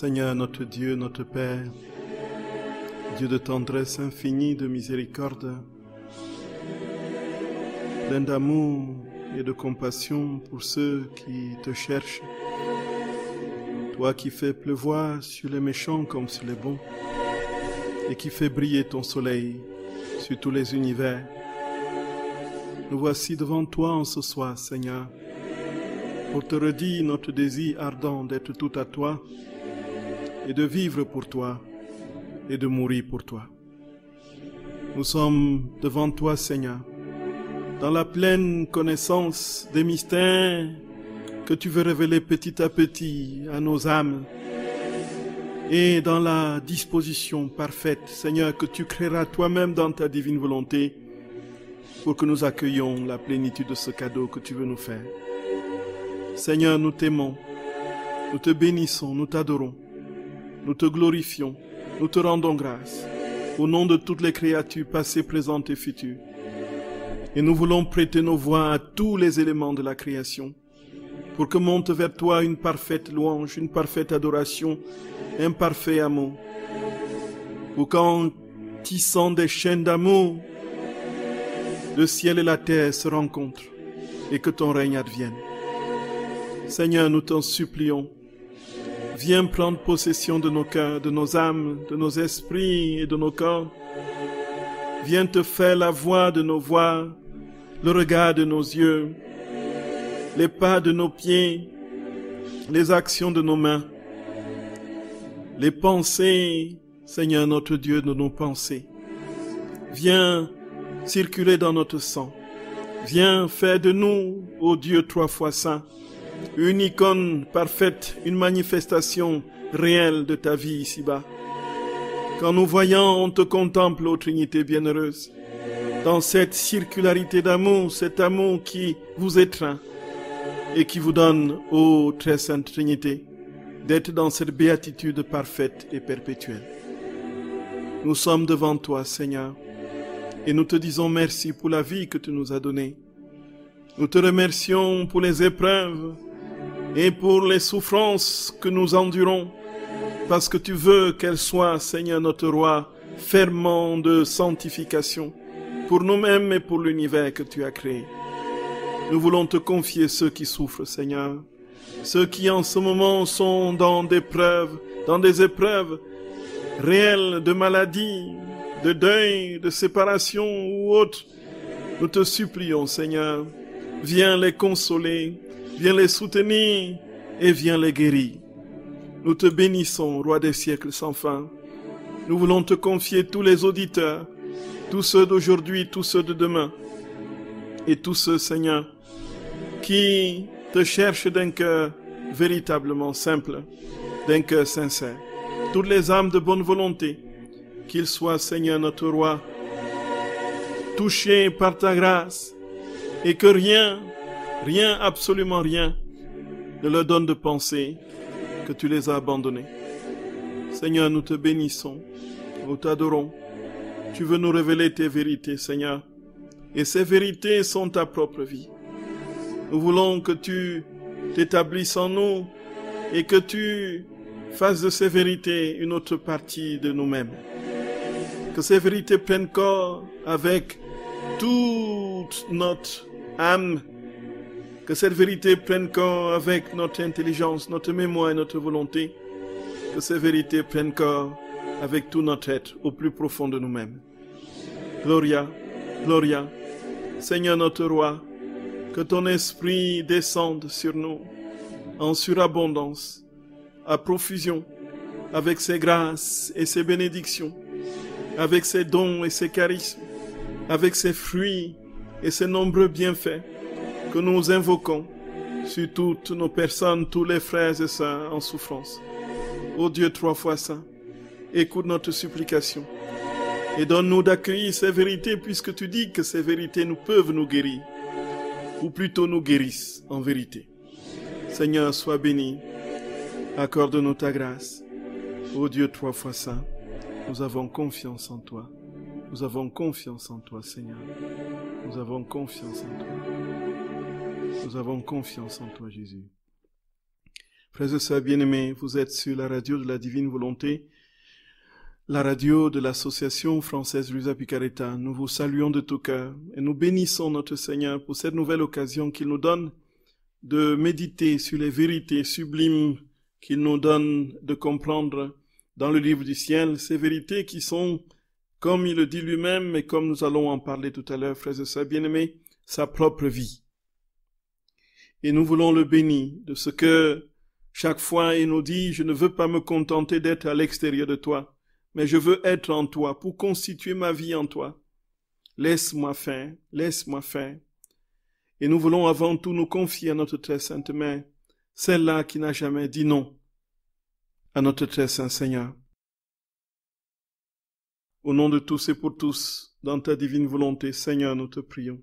Seigneur notre Dieu, notre Père, Dieu de tendresse infinie, de miséricorde, plein d'amour et de compassion pour ceux qui te cherchent. Toi qui fais pleuvoir sur les méchants comme sur les bons, et qui fais briller ton soleil sur tous les univers. Nous voici devant toi en ce soir, Seigneur, pour te redire notre désir ardent d'être tout à toi et de vivre pour toi et de mourir pour toi. Nous sommes devant toi, Seigneur, dans la pleine connaissance des mystères que tu veux révéler petit à petit à nos âmes et dans la disposition parfaite, Seigneur, que tu créeras toi-même dans ta divine volonté pour que nous accueillions la plénitude de ce cadeau que tu veux nous faire. Seigneur, nous t'aimons, nous te bénissons, nous t'adorons nous te glorifions, nous te rendons grâce, au nom de toutes les créatures passées, présentes et futures. Et nous voulons prêter nos voix à tous les éléments de la création, pour que monte vers toi une parfaite louange, une parfaite adoration, un parfait amour. Pour qu'en tissant des chaînes d'amour, le ciel et la terre se rencontrent et que ton règne advienne. Seigneur, nous t'en supplions, Viens prendre possession de nos cœurs, de nos âmes, de nos esprits et de nos corps. Viens te faire la voix de nos voix, le regard de nos yeux, les pas de nos pieds, les actions de nos mains, les pensées, Seigneur notre Dieu, de nos pensées. Viens circuler dans notre sang. Viens faire de nous, ô Dieu trois fois saint, une icône parfaite, une manifestation réelle de ta vie ici-bas. Quand nous voyons, on te contemple, ô Trinité bienheureuse, dans cette circularité d'amour, cet amour qui vous étreint et qui vous donne, ô très sainte Trinité, d'être dans cette béatitude parfaite et perpétuelle. Nous sommes devant toi, Seigneur, et nous te disons merci pour la vie que tu nous as donnée. Nous te remercions pour les épreuves et pour les souffrances que nous endurons, parce que tu veux qu'elles soient, Seigneur notre Roi, ferment de sanctification pour nous-mêmes et pour l'univers que tu as créé. Nous voulons te confier ceux qui souffrent, Seigneur, ceux qui en ce moment sont dans des preuves, dans des épreuves réelles de maladie, de deuil, de séparation ou autre. Nous te supplions, Seigneur, viens les consoler, Viens les soutenir et viens les guérir. Nous te bénissons, roi des siècles sans fin. Nous voulons te confier tous les auditeurs, tous ceux d'aujourd'hui, tous ceux de demain, et tous ceux, Seigneur, qui te cherchent d'un cœur véritablement simple, d'un cœur sincère. Toutes les âmes de bonne volonté, qu'il soit, Seigneur notre roi, touchés par ta grâce, et que rien Rien, absolument rien, ne leur donne de penser que tu les as abandonnés. Seigneur, nous te bénissons, nous t'adorons. Tu veux nous révéler tes vérités, Seigneur. Et ces vérités sont ta propre vie. Nous voulons que tu t'établisses en nous et que tu fasses de ces vérités une autre partie de nous-mêmes. Que ces vérités prennent corps avec toute notre âme, que cette vérité prenne corps avec notre intelligence, notre mémoire et notre volonté. Que cette vérité prenne corps avec tout notre être au plus profond de nous-mêmes. Gloria, Gloria, Seigneur notre Roi, que ton esprit descende sur nous en surabondance, à profusion, avec ses grâces et ses bénédictions, avec ses dons et ses charismes, avec ses fruits et ses nombreux bienfaits que nous invoquons sur toutes nos personnes, tous les frères et sœurs en souffrance. Ô Dieu trois fois saint, écoute notre supplication et donne-nous d'accueillir ces vérités puisque tu dis que ces vérités nous peuvent nous guérir, ou plutôt nous guérissent en vérité. Seigneur, sois béni, accorde-nous ta grâce. Ô Dieu trois fois saint, nous avons confiance en toi. Nous avons confiance en toi, Seigneur. Nous avons confiance en toi. Nous avons confiance en toi, Jésus. Frères et sœurs bien-aimés, vous êtes sur la radio de la Divine Volonté, la radio de l'Association française Luisa Picareta. Nous vous saluons de tout cœur et nous bénissons notre Seigneur pour cette nouvelle occasion qu'il nous donne de méditer sur les vérités sublimes qu'il nous donne de comprendre dans le livre du ciel, ces vérités qui sont, comme il le dit lui-même et comme nous allons en parler tout à l'heure, frères et sœurs bien-aimés, sa propre vie et nous voulons le bénir de ce que chaque fois il nous dit, je ne veux pas me contenter d'être à l'extérieur de toi, mais je veux être en toi pour constituer ma vie en toi. Laisse-moi faire, laisse-moi faire. Et nous voulons avant tout nous confier à notre très sainte mère, celle-là qui n'a jamais dit non à notre très saint Seigneur. Au nom de tous et pour tous, dans ta divine volonté, Seigneur, nous te prions.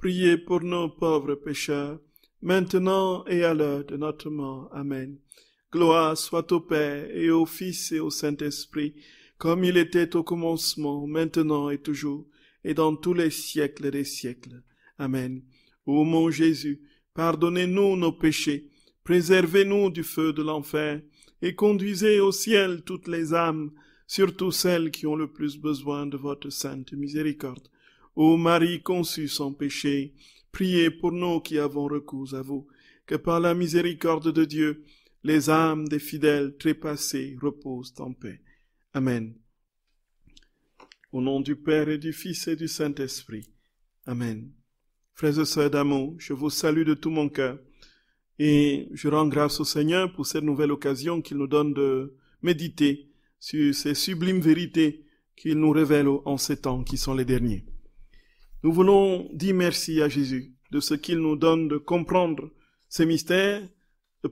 Priez pour nos pauvres pécheurs, maintenant et à l'heure de notre mort. Amen. Gloire soit au Père et au Fils et au Saint-Esprit, comme il était au commencement, maintenant et toujours, et dans tous les siècles des siècles. Amen. Ô mon Jésus, pardonnez-nous nos péchés, préservez-nous du feu de l'enfer, et conduisez au ciel toutes les âmes, surtout celles qui ont le plus besoin de votre sainte miséricorde. Ô Marie conçue sans péché, priez pour nous qui avons recours à vous, que par la miséricorde de Dieu, les âmes des fidèles trépassés reposent en paix. Amen. Au nom du Père et du Fils et du Saint-Esprit. Amen. Frères et sœurs d'amour, je vous salue de tout mon cœur et je rends grâce au Seigneur pour cette nouvelle occasion qu'il nous donne de méditer sur ces sublimes vérités qu'il nous révèle en ces temps qui sont les derniers. Nous voulons dire merci à Jésus de ce qu'il nous donne de comprendre ces mystères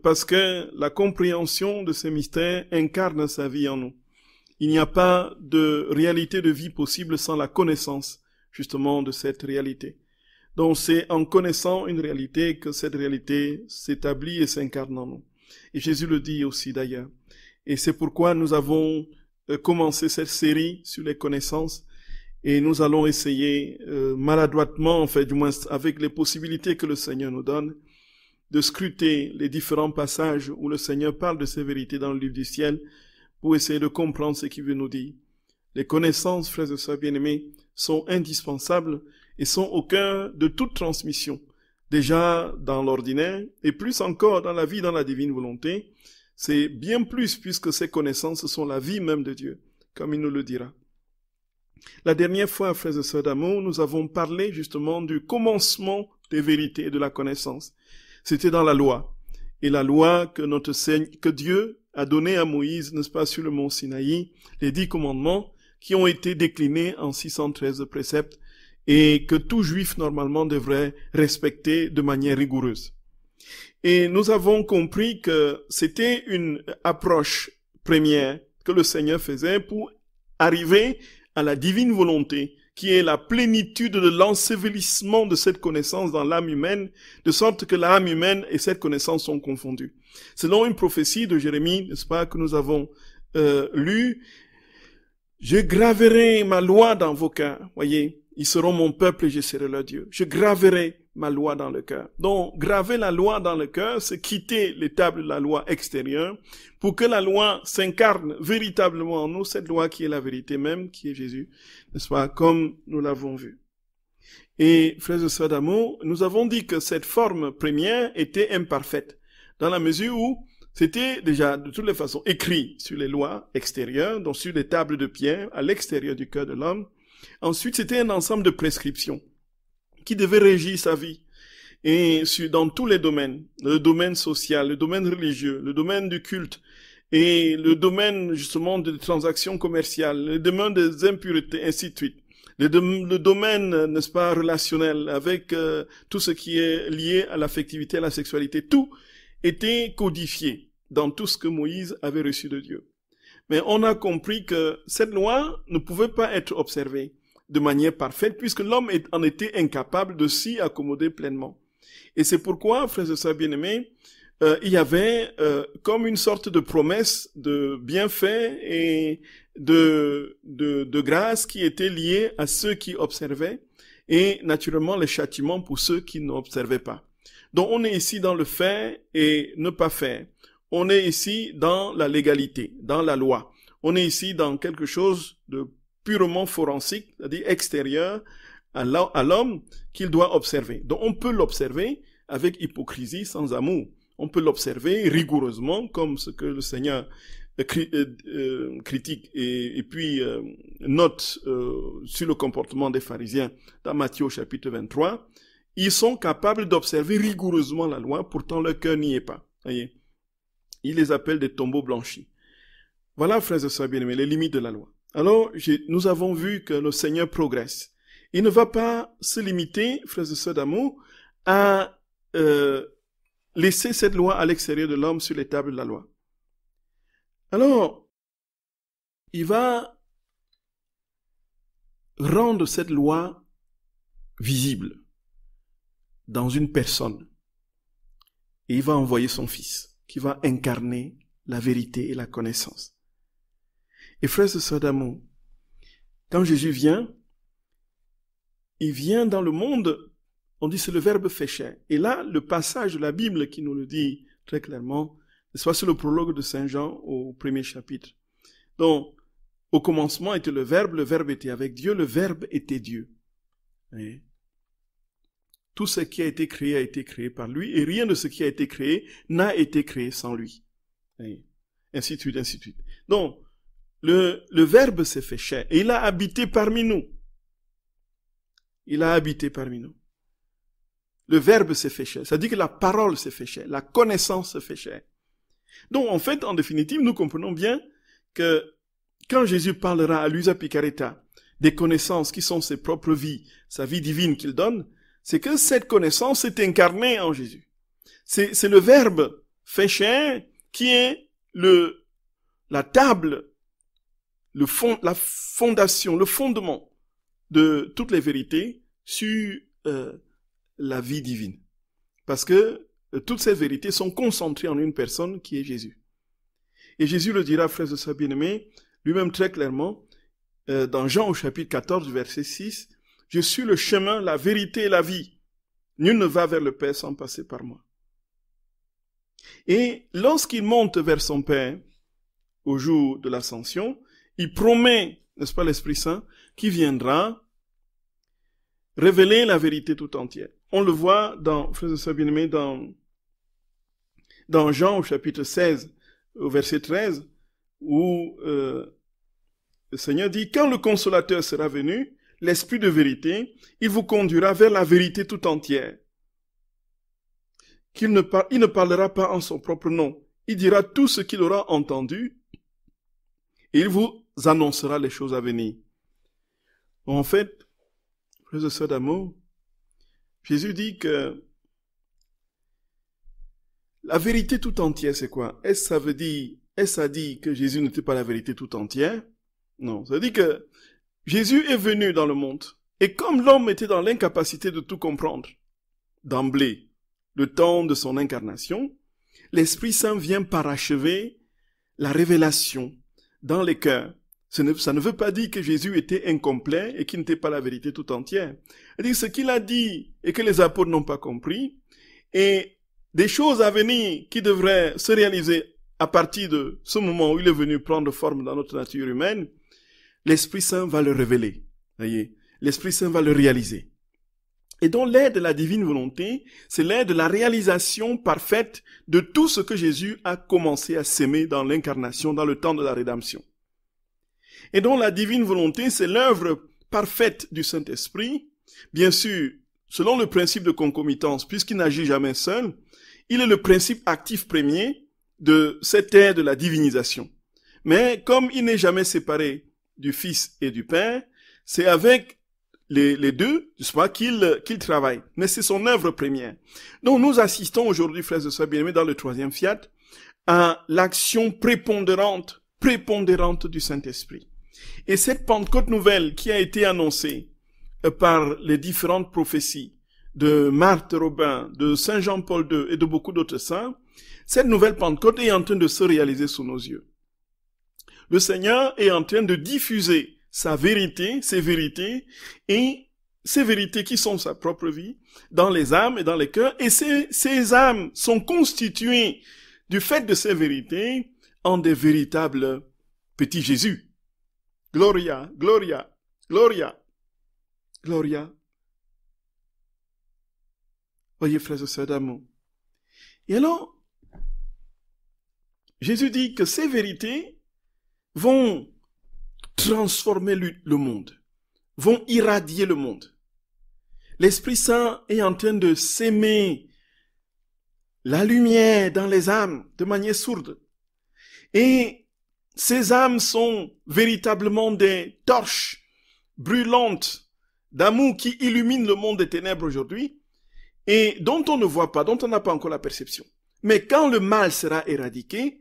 parce que la compréhension de ces mystères incarne sa vie en nous. Il n'y a pas de réalité de vie possible sans la connaissance justement de cette réalité. Donc c'est en connaissant une réalité que cette réalité s'établit et s'incarne en nous. Et Jésus le dit aussi d'ailleurs. Et c'est pourquoi nous avons euh, commencé cette série sur les connaissances et nous allons essayer euh, maladroitement, en fait, du moins avec les possibilités que le Seigneur nous donne, de scruter les différents passages où le Seigneur parle de ces vérités dans le livre du ciel pour essayer de comprendre ce qu'il veut nous dire. Les connaissances, frères et sœurs bien-aimés, sont indispensables et sont au cœur de toute transmission, déjà dans l'ordinaire et plus encore dans la vie, dans la divine volonté. C'est bien plus puisque ces connaissances sont la vie même de Dieu, comme il nous le dira. La dernière fois, frères et sœurs d'amour, nous avons parlé justement du commencement des vérités et de la connaissance. C'était dans la loi. Et la loi que, notre Seigneur, que Dieu a donnée à Moïse, n'est-ce pas, sur le mont Sinaï, les dix commandements qui ont été déclinés en 613 préceptes et que tout juif normalement devrait respecter de manière rigoureuse. Et nous avons compris que c'était une approche première que le Seigneur faisait pour arriver à la divine volonté, qui est la plénitude de l'ensevelissement de cette connaissance dans l'âme humaine, de sorte que l'âme humaine et cette connaissance sont confondues. Selon une prophétie de Jérémie, n'est-ce pas, que nous avons euh, lue, je graverai ma loi dans vos cœurs, voyez, ils seront mon peuple et je serai leur Dieu. Je graverai ma loi dans le cœur. Donc, graver la loi dans le cœur, c'est quitter les tables de la loi extérieure pour que la loi s'incarne véritablement en nous, cette loi qui est la vérité même, qui est Jésus, n'est-ce comme nous l'avons vu. Et, frères et sœurs d'amour, nous avons dit que cette forme première était imparfaite, dans la mesure où c'était déjà de toutes les façons écrit sur les lois extérieures, donc sur les tables de pierre, à l'extérieur du cœur de l'homme. Ensuite, c'était un ensemble de prescriptions qui devait régir sa vie. Et dans tous les domaines, le domaine social, le domaine religieux, le domaine du culte, et le domaine justement des transactions commerciales, le domaine des impuretés, ainsi de suite. Le, domaine, n'est-ce pas, relationnel, avec euh, tout ce qui est lié à l'affectivité, à la sexualité, tout était codifié dans tout ce que Moïse avait reçu de Dieu. Mais on a compris que cette loi ne pouvait pas être observée de manière parfaite, puisque l'homme en était incapable de s'y accommoder pleinement. Et c'est pourquoi, frères et sœurs bien-aimés, euh, il y avait euh, comme une sorte de promesse de bienfait et de, de, de grâce qui était liée à ceux qui observaient et naturellement les châtiments pour ceux qui n'observaient pas. Donc on est ici dans le fait et ne pas faire. On est ici dans la légalité, dans la loi. On est ici dans quelque chose de purement forensique, c'est-à-dire extérieur à l'homme qu'il doit observer. Donc on peut l'observer avec hypocrisie sans amour. On peut l'observer rigoureusement comme ce que le Seigneur euh, euh, euh, critique et, puis note sur le comportement des pharisiens dans Matthieu chapitre 23. Ils sont capables d'observer rigoureusement la loi, pourtant leur cœur n'y est pas. Voyez. Il les appelle des tombeaux blanchis. Voilà, frères et sœurs bien-aimés, les limites de la loi. Alors, nous avons vu que le Seigneur progresse. Il ne va pas se limiter, frères et sœurs d'amour, à euh, laisser cette loi à l'extérieur de l'homme sur les tables de la loi. Alors, il va rendre cette loi visible dans une personne. Et il va envoyer son Fils qui va incarner la vérité et la connaissance. Et frères de sœurs d'amour, quand Jésus vient, il vient dans le monde, on dit c'est le verbe fait chair. Et là, le passage de la Bible qui nous le dit très clairement, soit sur le prologue de Saint Jean au premier chapitre. Donc, au commencement était le verbe, le verbe était avec Dieu, le verbe était Dieu. Et tout ce qui a été créé a été créé par lui, et rien de ce qui a été créé n'a été créé sans lui. Et ainsi de suite, ainsi de suite. Donc, le, Verbe s'est fait chair et il a habité parmi nous. Il a habité parmi nous. Le Verbe s'est fait chair. Ça dit que la parole s'est fait chair, la connaissance s'est fait chair. Donc, en fait, en définitive, nous comprenons bien que quand Jésus parlera à Luisa Picaretta des connaissances qui sont ses propres vies, sa vie divine qu'il donne, c'est que cette connaissance est incarnée en Jésus. C'est le Verbe fait chair qui est le, la table le la fondation, le fondement de toutes les vérités sur euh, la vie divine. Parce que euh, toutes ces vérités sont concentrées en une personne qui est Jésus. Et Jésus le dira, frères de sa bien aimée lui-même très clairement, euh, dans Jean au chapitre 14, verset 6, « Je suis le chemin, la vérité et la vie. Nul ne va vers le Père sans passer par moi. » Et lorsqu'il monte vers son Père au jour de l'ascension, il promet, n'est-ce pas, l'Esprit Saint, qui viendra révéler la vérité tout entière. On le voit dans, dans, dans Jean au chapitre 16, au verset 13, où euh, le Seigneur dit, quand le consolateur sera venu, l'Esprit de vérité, il vous conduira vers la vérité tout entière. Qu'il il ne parlera pas en son propre nom. Il dira tout ce qu'il aura entendu. Et il vous annoncera les choses à venir. En fait, frères et d'amour, Jésus dit que la vérité tout entière, c'est quoi Est-ce que ça veut dire, est-ce ça dit que Jésus n'était pas la vérité tout entière Non, ça dit que Jésus est venu dans le monde. Et comme l'homme était dans l'incapacité de tout comprendre, d'emblée, le temps de son incarnation, l'Esprit Saint vient parachever la révélation dans les cœurs ça ne veut pas dire que Jésus était incomplet et qu'il n'était pas la vérité tout entière. cest ce qu'il a dit et que les apôtres n'ont pas compris, et des choses à venir qui devraient se réaliser à partir de ce moment où il est venu prendre forme dans notre nature humaine, l'Esprit Saint va le révéler. voyez L'Esprit Saint va le réaliser. Et donc l'aide de la divine volonté, c'est l'aide de la réalisation parfaite de tout ce que Jésus a commencé à s'aimer dans l'incarnation, dans le temps de la rédemption et dont la divine volonté, c'est l'œuvre parfaite du Saint-Esprit, bien sûr, selon le principe de concomitance, puisqu'il n'agit jamais seul, il est le principe actif premier de cette ère de la divinisation. Mais comme il n'est jamais séparé du Fils et du Père, c'est avec les, deux, soit qu'il qu'il travaille. Mais c'est son œuvre première. Donc nous assistons aujourd'hui, frères et sœurs bien-aimés, dans le troisième fiat, à l'action prépondérante, prépondérante du Saint-Esprit. Et cette Pentecôte nouvelle qui a été annoncée euh, par les différentes prophéties de Marthe Robin, de Saint Jean-Paul II et de beaucoup d'autres saints, cette nouvelle Pentecôte est en train de se réaliser sous nos yeux. Le Seigneur est en train de diffuser sa vérité, ses vérités, et ses vérités qui sont sa propre vie, dans les âmes et dans les cœurs, et ces, ces âmes sont constituées du fait de ces vérités en des véritables petits Jésus. Gloria, Gloria, Gloria, Gloria. Voyez, frères et sœurs d'amour. Et alors, Jésus dit que ces vérités vont transformer le monde, vont irradier le monde. L'Esprit Saint est en train de s'aimer la lumière dans les âmes de manière sourde. Et ces âmes sont véritablement des torches brûlantes d'amour qui illuminent le monde des ténèbres aujourd'hui et dont on ne voit pas, dont on n'a pas encore la perception. Mais quand le mal sera éradiqué,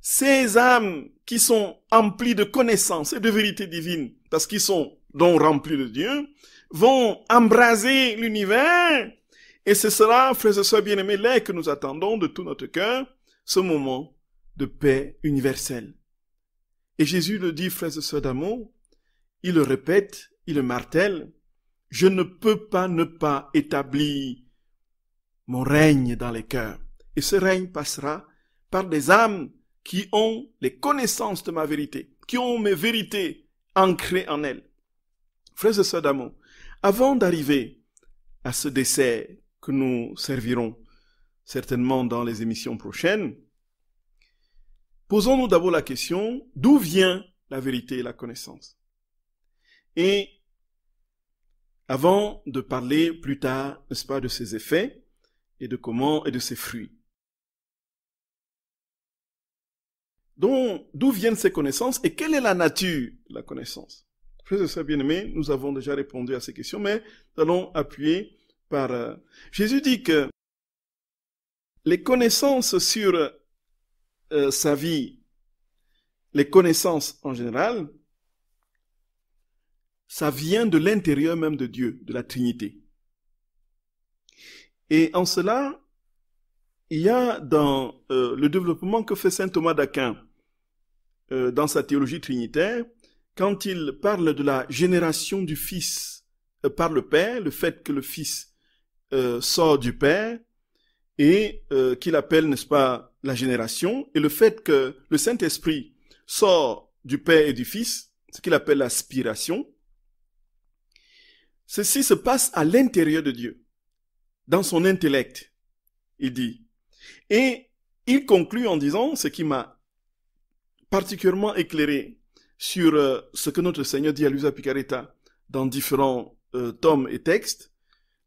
ces âmes qui sont emplies de connaissances et de vérité divine, parce qu'ils sont donc remplis de Dieu, vont embraser l'univers. Et ce sera, frères et sœurs bien-aimés, là que nous attendons de tout notre cœur, ce moment de paix universelle. Et Jésus le dit, frères et sœurs d'amour, il le répète, il le martèle, je ne peux pas ne pas établir mon règne dans les cœurs. Et ce règne passera par des âmes qui ont les connaissances de ma vérité, qui ont mes vérités ancrées en elles. Frères et sœurs d'amour, avant d'arriver à ce décès que nous servirons certainement dans les émissions prochaines, Posons-nous d'abord la question, d'où vient la vérité et la connaissance Et avant de parler plus tard, n'est-ce pas, de ses effets et de comment et de ses fruits. Donc, d'où viennent ces connaissances et quelle est la nature de la connaissance Frère et bien aimé, nous avons déjà répondu à ces questions, mais nous allons appuyer par... Euh, Jésus dit que les connaissances sur euh, sa vie, les connaissances en général, ça vient de l'intérieur même de Dieu, de la Trinité. Et en cela, il y a dans euh, le développement que fait saint Thomas d'Aquin euh, dans sa théologie trinitaire, quand il parle de la génération du Fils par le Père, le fait que le Fils sort du Père, et euh, qu'il appelle, n'est-ce pas, la génération, et le fait que le Saint-Esprit sort du Père et du Fils, ce qu'il appelle l'aspiration, ceci se passe à l'intérieur de Dieu, dans son intellect, il dit. Et il conclut en disant ce qui m'a particulièrement éclairé sur euh, ce que notre Seigneur dit à Luisa Picaretta dans différents euh, tomes et textes,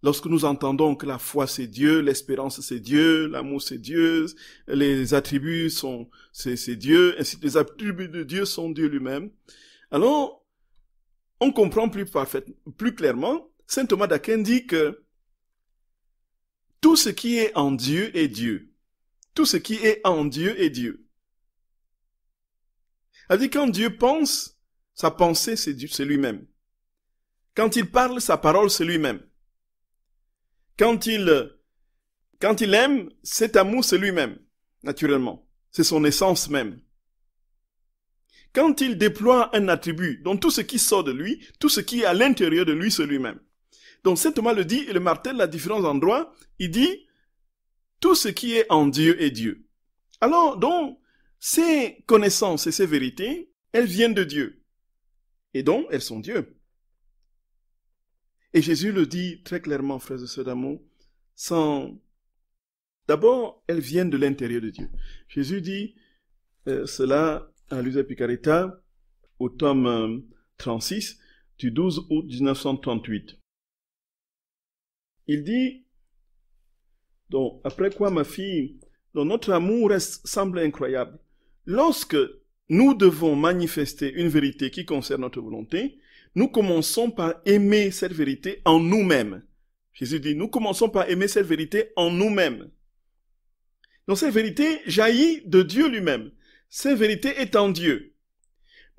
Lorsque nous entendons que la foi c'est Dieu, l'espérance c'est Dieu, l'amour c'est Dieu, les attributs sont c'est Dieu, ainsi les attributs de Dieu sont Dieu lui-même. Alors, on comprend plus plus clairement, Saint Thomas d'Aquin dit que tout ce qui est en Dieu est Dieu. Tout ce qui est en Dieu est Dieu. Elle dit quand Dieu pense, sa pensée c'est lui-même. Quand il parle, sa parole c'est lui-même. Quand il, quand il aime, cet amour, c'est lui-même, naturellement. C'est son essence même. Quand il déploie un attribut, donc tout ce qui sort de lui, tout ce qui est à l'intérieur de lui, c'est lui-même. Donc saint Thomas le dit, et le martèle à différents endroits, il dit, tout ce qui est en Dieu est Dieu. Alors, donc, ces connaissances et ces vérités, elles viennent de Dieu. Et donc, elles sont Dieu. Et Jésus le dit très clairement, frères et sœurs d'amour, sans... D'abord, elles viennent de l'intérieur de Dieu. Jésus dit euh, cela à Luisa Picaretta au tome 36 euh, du 12 août 1938. Il dit, donc, après quoi ma fille, notre amour semble incroyable. Lorsque nous devons manifester une vérité qui concerne notre volonté, nous commençons par aimer cette vérité en nous-mêmes. Jésus dit, nous commençons par aimer cette vérité en nous-mêmes. Donc cette vérité jaillit de Dieu lui-même. Cette vérité est en Dieu.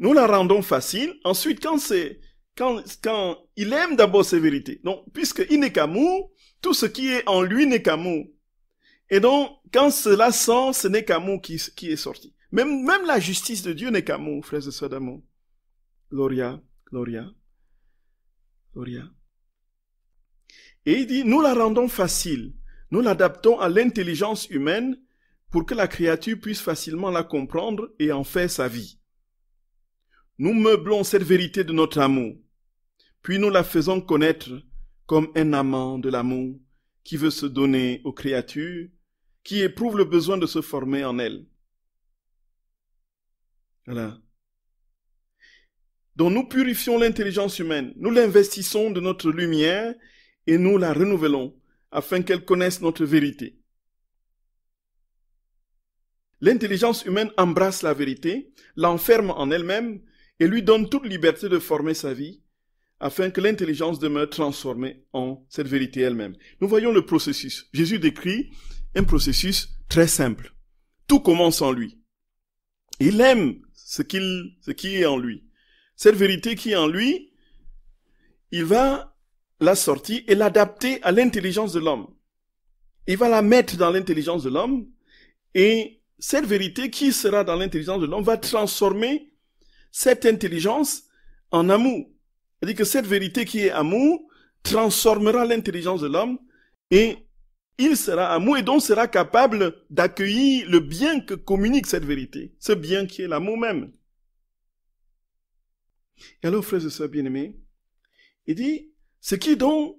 Nous la rendons facile. Ensuite, quand c'est, quand, quand il aime d'abord cette vérités. Donc, puisqu'il n'est qu'amour, tout ce qui est en lui n'est qu'amour. Et donc, quand cela sent, ce n'est qu'amour qui, qui est sorti. Même, même la justice de Dieu n'est qu'amour, frères et sœurs d'amour. Gloria Gloria. Gloria. Et il dit, nous la rendons facile, nous l'adaptons à l'intelligence humaine pour que la créature puisse facilement la comprendre et en faire sa vie. Nous meublons cette vérité de notre amour, puis nous la faisons connaître comme un amant de l'amour qui veut se donner aux créatures, qui éprouve le besoin de se former en elles. Voilà dont nous purifions l'intelligence humaine, nous l'investissons de notre lumière et nous la renouvelons afin qu'elle connaisse notre vérité. L'intelligence humaine embrasse la vérité, l'enferme en elle-même et lui donne toute liberté de former sa vie afin que l'intelligence demeure transformée en cette vérité elle-même. Nous voyons le processus. Jésus décrit un processus très simple. Tout commence en lui. Il aime ce qu'il, ce qui est en lui. Cette vérité qui est en lui, il va la sortir et l'adapter à l'intelligence de l'homme. Il va la mettre dans l'intelligence de l'homme et cette vérité qui sera dans l'intelligence de l'homme va transformer cette intelligence en amour. C'est-à-dire que cette vérité qui est amour transformera l'intelligence de l'homme et il sera amour et donc sera capable d'accueillir le bien que communique cette vérité, ce bien qui est l'amour même. Et alors, frères et sœurs bien-aimés, il dit, ce qui donc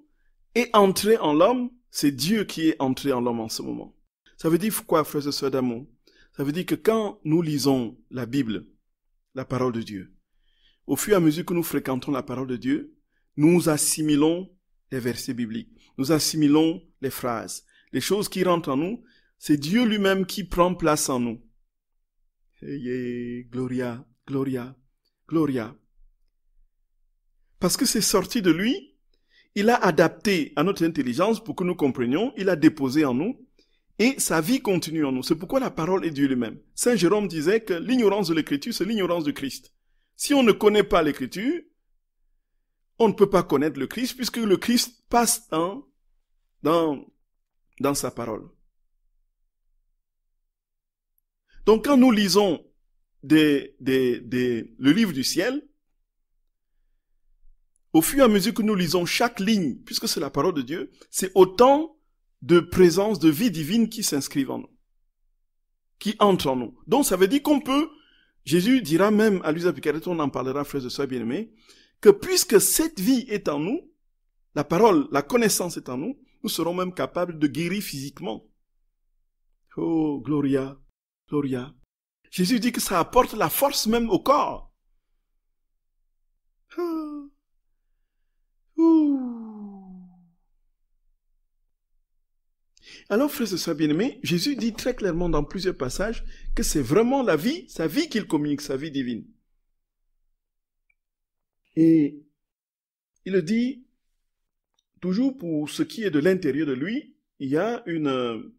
est entré en l'homme, c'est Dieu qui est entré en l'homme en ce moment. Ça veut dire quoi, frères et sœurs d'amour Ça veut dire que quand nous lisons la Bible, la parole de Dieu, au fur et à mesure que nous fréquentons la parole de Dieu, nous assimilons les versets bibliques, nous assimilons les phrases, les choses qui rentrent en nous, c'est Dieu lui-même qui prend place en nous. Eh, eh, eh, gloria, gloria, gloria. Parce que c'est sorti de lui, il a adapté à notre intelligence pour que nous comprenions, il a déposé en nous, et sa vie continue en nous. C'est pourquoi la parole est Dieu lui-même. Saint Jérôme disait que l'ignorance de l'écriture, c'est l'ignorance du Christ. Si on ne connaît pas l'écriture, on ne peut pas connaître le Christ, puisque le Christ passe en, dans, dans sa parole. Donc quand nous lisons des, le livre du ciel, au fur et à mesure que nous lisons chaque ligne, puisque c'est la parole de Dieu, c'est autant de présence, de vie divine qui s'inscrivent en nous, qui entre en nous. Donc ça veut dire qu'on peut, Jésus dira même à Luisa Picaret, on en parlera, frère de soi bien aimé, que puisque cette vie est en nous, la parole, la connaissance est en nous, nous serons même capables de guérir physiquement. Oh, Gloria, Gloria. Jésus dit que ça apporte la force même au corps. Ah. Alors, frères et sœurs bien aimé Jésus dit très clairement dans plusieurs passages que c'est vraiment la vie, sa vie qu'il communique, sa vie divine. Et il le dit, toujours pour ce qui est de l'intérieur de lui, il y a une,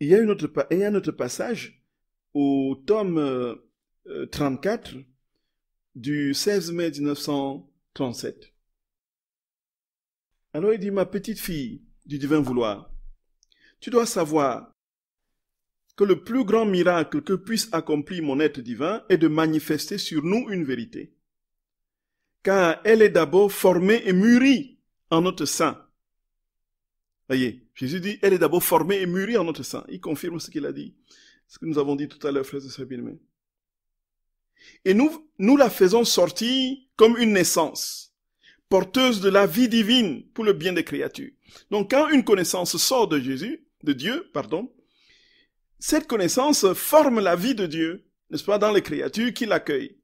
il y a une autre, il y a un autre passage au tome 34 euh, du 16 mai 1937. Alors il dit, ma petite fille du divin vouloir, tu dois savoir que le plus grand miracle que puisse accomplir mon être divin est de manifester sur nous une vérité. Car elle est d'abord formée et mûrie en notre sein. Voyez, Jésus dit, elle est d'abord formée et mûrie en notre sein. Il confirme ce qu'il a dit, ce que nous avons dit tout à l'heure, frère de sœurs Et nous, nous la faisons sortir comme une naissance porteuse de la vie divine pour le bien des créatures. Donc quand une connaissance sort de Jésus, de Dieu, pardon, cette connaissance forme la vie de Dieu, n'est-ce pas, dans les créatures qui l'accueillent.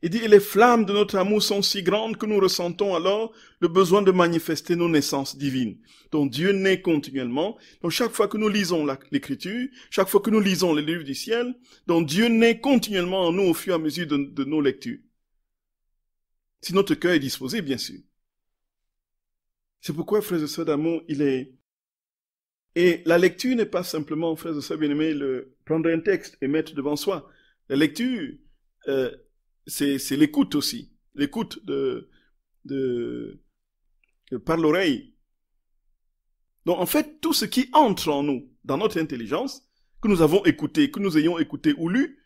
Il dit, et les flammes de notre amour sont si grandes que nous ressentons alors le besoin de manifester nos naissances divines. dont Dieu naît continuellement. Donc chaque fois que nous lisons l'écriture, chaque fois que nous lisons les livres du ciel, dont Dieu naît continuellement en nous au fur et à mesure de nos lectures si notre cœur est disposé, bien sûr. C'est pourquoi, frères et sœurs d'amour, il est... Et la lecture n'est pas simplement, frères et sœurs bien le... prendre un texte et mettre devant soi. La lecture, euh, c'est l'écoute aussi. L'écoute de, par l'oreille. Donc en fait, tout ce qui entre en nous, dans notre intelligence, que nous avons écouté, que nous ayons écouté ou lu,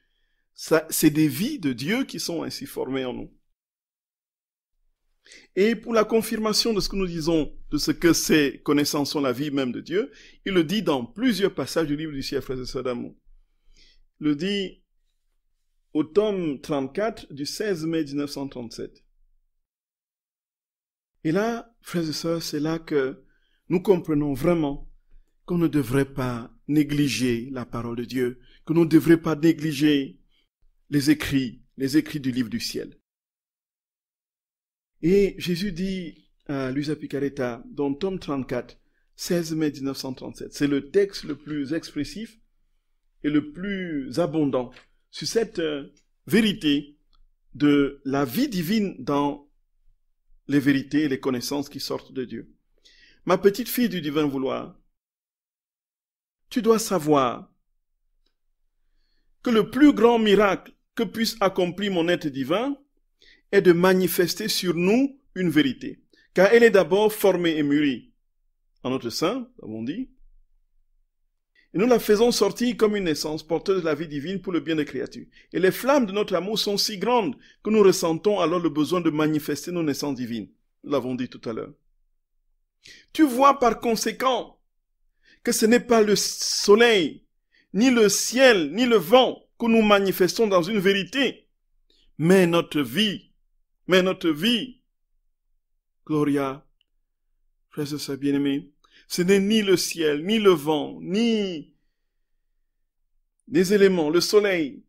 c'est des vies de Dieu qui sont ainsi formées en nous. Et pour la confirmation de ce que nous disons, de ce que ces connaissances sont la vie même de Dieu, il le dit dans plusieurs passages du livre du ciel, frères et sœurs d'amour. Il le dit au tome 34 du 16 mai 1937. Et là, frères et sœurs, c'est là que nous comprenons vraiment qu'on ne devrait pas négliger la parole de Dieu, que nous ne devrait pas négliger les écrits, les écrits du livre du ciel. Et Jésus dit à Luisa Picaretta dans tome 34, 16 mai 1937, c'est le texte le plus expressif et le plus abondant sur cette euh, vérité de la vie divine dans les vérités et les connaissances qui sortent de Dieu. Ma petite fille du divin vouloir, tu dois savoir que le plus grand miracle que puisse accomplir mon être divin, est de manifester sur nous une vérité, car elle est d'abord formée et mûrie en notre sein, l'avons dit, et nous la faisons sortir comme une naissance porteuse de la vie divine pour le bien des créatures. Et les flammes de notre amour sont si grandes que nous ressentons alors le besoin de manifester nos naissances divines. l'avons dit tout à l'heure. Tu vois par conséquent que ce n'est pas le soleil, ni le ciel, ni le vent que nous manifestons dans une vérité, mais notre vie mais notre vie, Gloria, frère et bien aimé ce n'est ni le ciel, ni le vent, ni les éléments, le soleil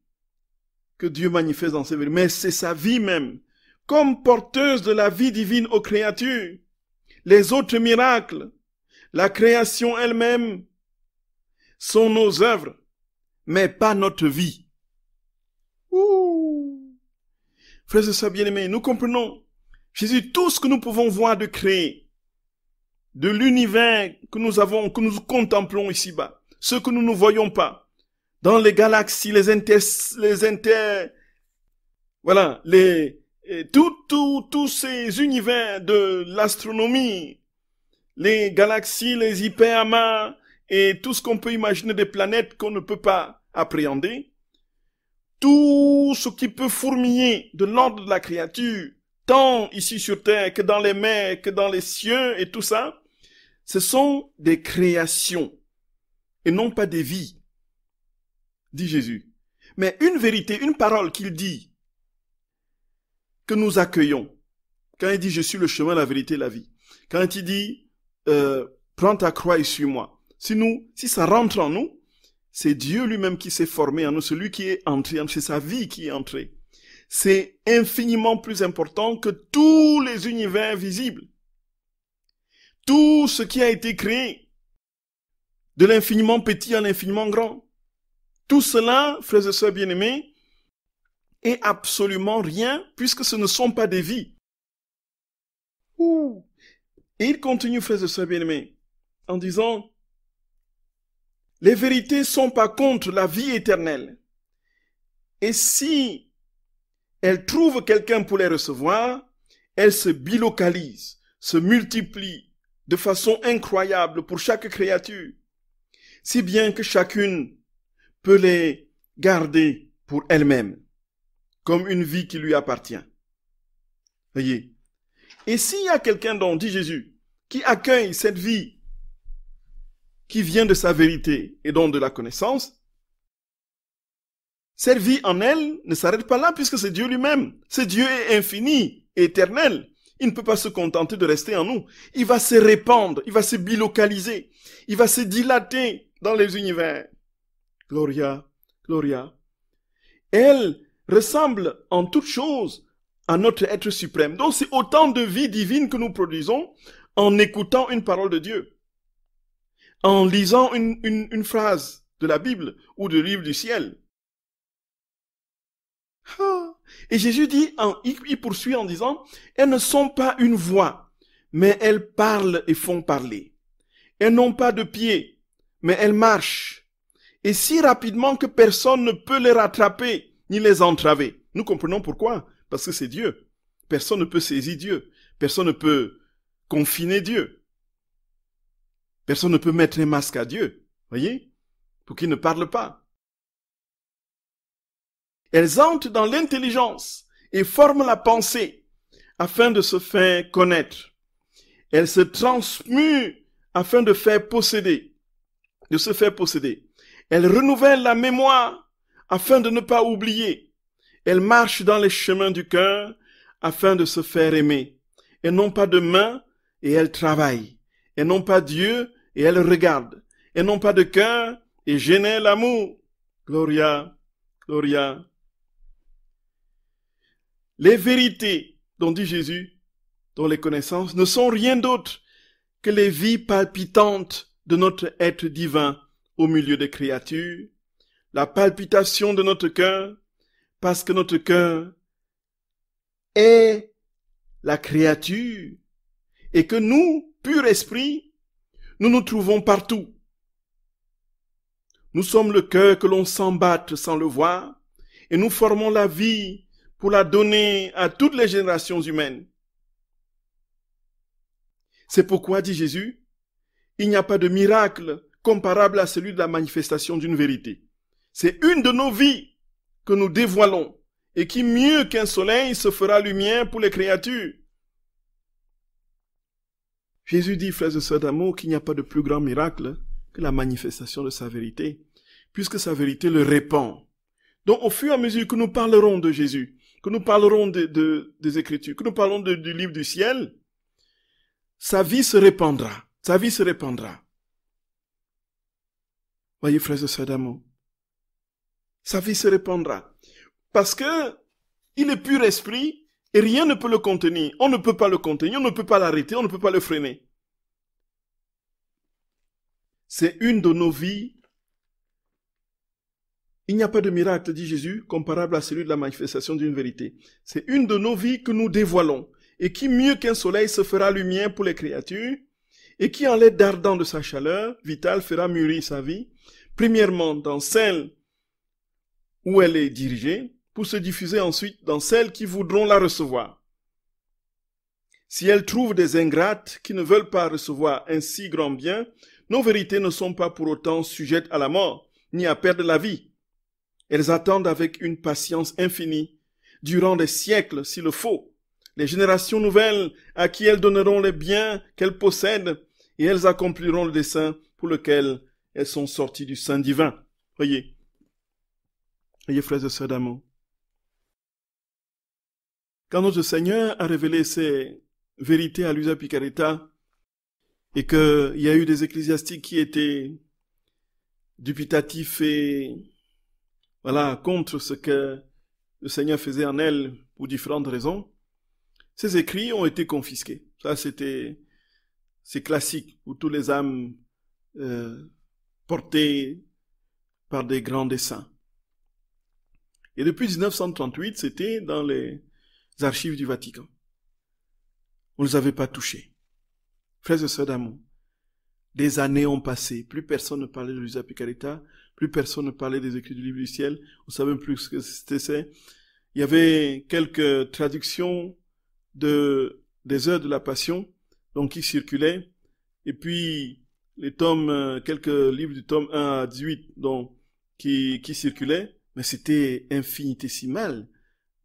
que Dieu manifeste dans ses vies, mais c'est sa vie même, comme porteuse de la vie divine aux créatures, les autres miracles, la création elle-même, sont nos œuvres, mais pas notre vie. Frères et sœurs bien-aimés, nous comprenons, Jésus, tout ce que nous pouvons voir de créer, de l'univers que nous avons, que nous contemplons ici-bas, ce que nous ne voyons pas, dans les galaxies, les inter, les inter, voilà, les, tous tout, ces univers de l'astronomie, les galaxies, les hyperamas, et tout ce qu'on peut imaginer des planètes qu'on ne peut pas appréhender, tout ce qui peut fourmiller de l'ordre de la créature, tant ici sur terre que dans les mers, que dans les cieux et tout ça, ce sont des créations et non pas des vies, dit Jésus. Mais une vérité, une parole qu'il dit, que nous accueillons, quand il dit je suis le chemin, la vérité, la vie, quand il dit euh, prends ta croix et suis-moi, si nous, si ça rentre en nous, c'est Dieu lui-même qui s'est formé en nous, celui qui est entré c'est sa vie qui est entrée. C'est infiniment plus important que tous les univers visibles. Tout ce qui a été créé, de l'infiniment petit à l'infiniment grand. Tout cela, frères et sœurs bien-aimés, est absolument rien puisque ce ne sont pas des vies. Et il continue, frères et sœurs bien-aimés, en disant, les vérités sont par contre la vie éternelle. Et si elles trouvent quelqu'un pour les recevoir, elles se bilocalisent, se multiplient de façon incroyable pour chaque créature, si bien que chacune peut les garder pour elle-même, comme une vie qui lui appartient. Voyez. Et s'il y a quelqu'un dont dit Jésus, qui accueille cette vie qui vient de sa vérité et donc de la connaissance, cette vie en elle ne s'arrête pas là puisque c'est Dieu lui-même. C'est Dieu est infini éternel. Il ne peut pas se contenter de rester en nous. Il va se répandre, il va se bilocaliser, il va se dilater dans les univers. Gloria, Gloria. Elle ressemble en toutes choses à notre être suprême. Donc c'est autant de vie divine que nous produisons en écoutant une parole de Dieu en lisant une, phrase de la Bible ou de livre du ciel. Ah. Et Jésus dit, en, il poursuit en disant, elles ne sont pas une voix, mais elles parlent et font parler. Elles n'ont pas de pieds, mais elles marchent. Et si rapidement que personne ne peut les rattraper ni les entraver. Nous comprenons pourquoi. Parce que c'est Dieu. Personne ne peut saisir Dieu. Personne ne peut confiner Dieu. Personne ne peut mettre un masque à Dieu, voyez, pour qu'il ne parle pas. Elles entrent dans l'intelligence et forment la pensée afin de se faire connaître. Elles se transmuent afin de faire posséder, de se faire posséder. Elles renouvellent la mémoire afin de ne pas oublier. Elles marchent dans les chemins du cœur afin de se faire aimer. Elles n'ont pas de main et elles travaillent. Elles n'ont pas Dieu et elles regardent, et n'ont pas de cœur, et gênent l'amour. Gloria, Gloria. Les vérités dont dit Jésus, dont les connaissances, ne sont rien d'autre que les vies palpitantes de notre être divin au milieu des créatures, la palpitation de notre cœur, parce que notre cœur est la créature, et que nous, pur esprit, nous nous trouvons partout. Nous sommes le cœur que l'on s'embatte sans le voir et nous formons la vie pour la donner à toutes les générations humaines. C'est pourquoi, dit Jésus, il n'y a pas de miracle comparable à celui de la manifestation d'une vérité. C'est une de nos vies que nous dévoilons et qui mieux qu'un soleil se fera lumière pour les créatures. Jésus dit, frères et sœurs d'amour, qu'il n'y a pas de plus grand miracle que la manifestation de sa vérité, puisque sa vérité le répand. Donc au fur et à mesure que nous parlerons de Jésus, que nous parlerons des Écritures, que nous parlerons du livre du ciel, sa vie se répandra. Sa vie se répandra. Voyez, frères et sœurs d'amour, sa vie se répandra. Parce que il est pur esprit, et rien ne peut le contenir. On ne peut pas le contenir, on ne peut pas l'arrêter, on ne peut pas le freiner. C'est une de nos vies. Il n'y a pas de miracle, dit Jésus, comparable à celui de la manifestation d'une vérité. C'est une de nos vies que nous dévoilons et qui mieux qu'un soleil se fera lumière pour les créatures et qui en l'aide ardent de sa chaleur vitale fera mûrir sa vie, premièrement dans celle où elle est dirigée, pour se diffuser ensuite dans celles qui voudront la recevoir. Si elles trouvent des ingrates qui ne veulent pas recevoir un si grand bien, nos vérités ne sont pas pour autant sujettes à la mort, ni à perdre la vie. Elles attendent avec une patience infinie, durant des siècles s'il le faut, les générations nouvelles à qui elles donneront les biens qu'elles possèdent, et elles accompliront le dessein pour lequel elles sont sorties du sein divin. Voyez. Voyez, frères et sœurs d'amour. Quand notre Seigneur a révélé ses vérités à l'Usa Picaretta et qu'il y a eu des ecclésiastiques qui étaient dubitatifs et voilà, contre ce que le Seigneur faisait en elle pour différentes raisons, ces écrits ont été confisqués. Ça, c'était, c'est classique pour tous les âmes euh, portées par des grands desseins. Et depuis 1938, c'était dans les archives du Vatican. On ne les avait pas touchées. Frères et sœurs d'amour, des années ont passé, plus personne ne parlait de Luisa plus personne ne parlait des écrits du livre du ciel, on savait plus ce que c'était. Il y avait quelques traductions de, des heures de la Passion, donc qui circulaient, et puis les tomes, euh, quelques livres du tome 1 à 18, donc, qui, qui circulaient, mais c'était infinitésimal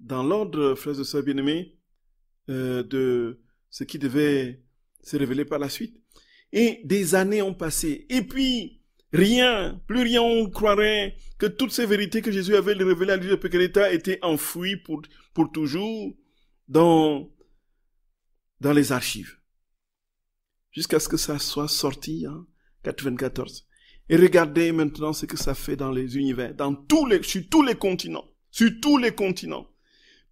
dans l'ordre, frères et sœurs bien-aimés, euh, de ce qui devait se révéler par la suite. Et des années ont passé. Et puis, rien, plus rien, on croirait que toutes ces vérités que Jésus avait révélées à lui de Pécaleta étaient enfouies pour, pour toujours dans, dans les archives. Jusqu'à ce que ça soit sorti en 94. Et regardez maintenant ce que ça fait dans les univers, dans tous les, sur tous les continents, sur tous les continents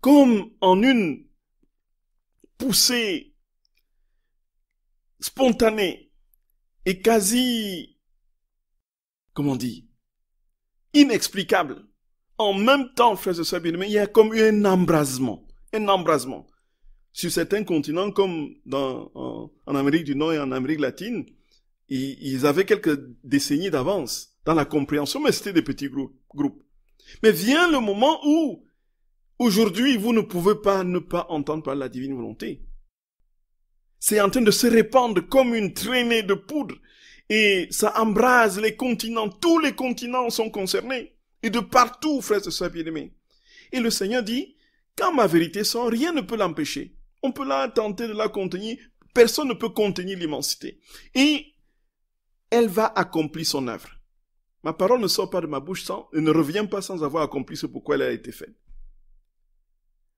comme en une poussée spontanée et quasi, comment on dit, inexplicable. En même temps, frères et sœurs il y a comme eu un embrasement, un embrasement. Sur certains continents, comme dans, en, Amérique du Nord et en Amérique latine, ils avaient quelques décennies d'avance dans la compréhension, mais c'était des petits groupes. Mais vient le moment où Aujourd'hui, vous ne pouvez pas ne pas entendre par la divine volonté. C'est en train de se répandre comme une traînée de poudre et ça embrase les continents. Tous les continents sont concernés et de partout, frères et sœurs bien-aimés. Et le Seigneur dit, quand ma vérité sort, rien ne peut l'empêcher. On peut la tenter de la contenir. Personne ne peut contenir l'immensité. Et elle va accomplir son œuvre. Ma parole ne sort pas de ma bouche sans, et ne revient pas sans avoir accompli ce pourquoi elle a été faite.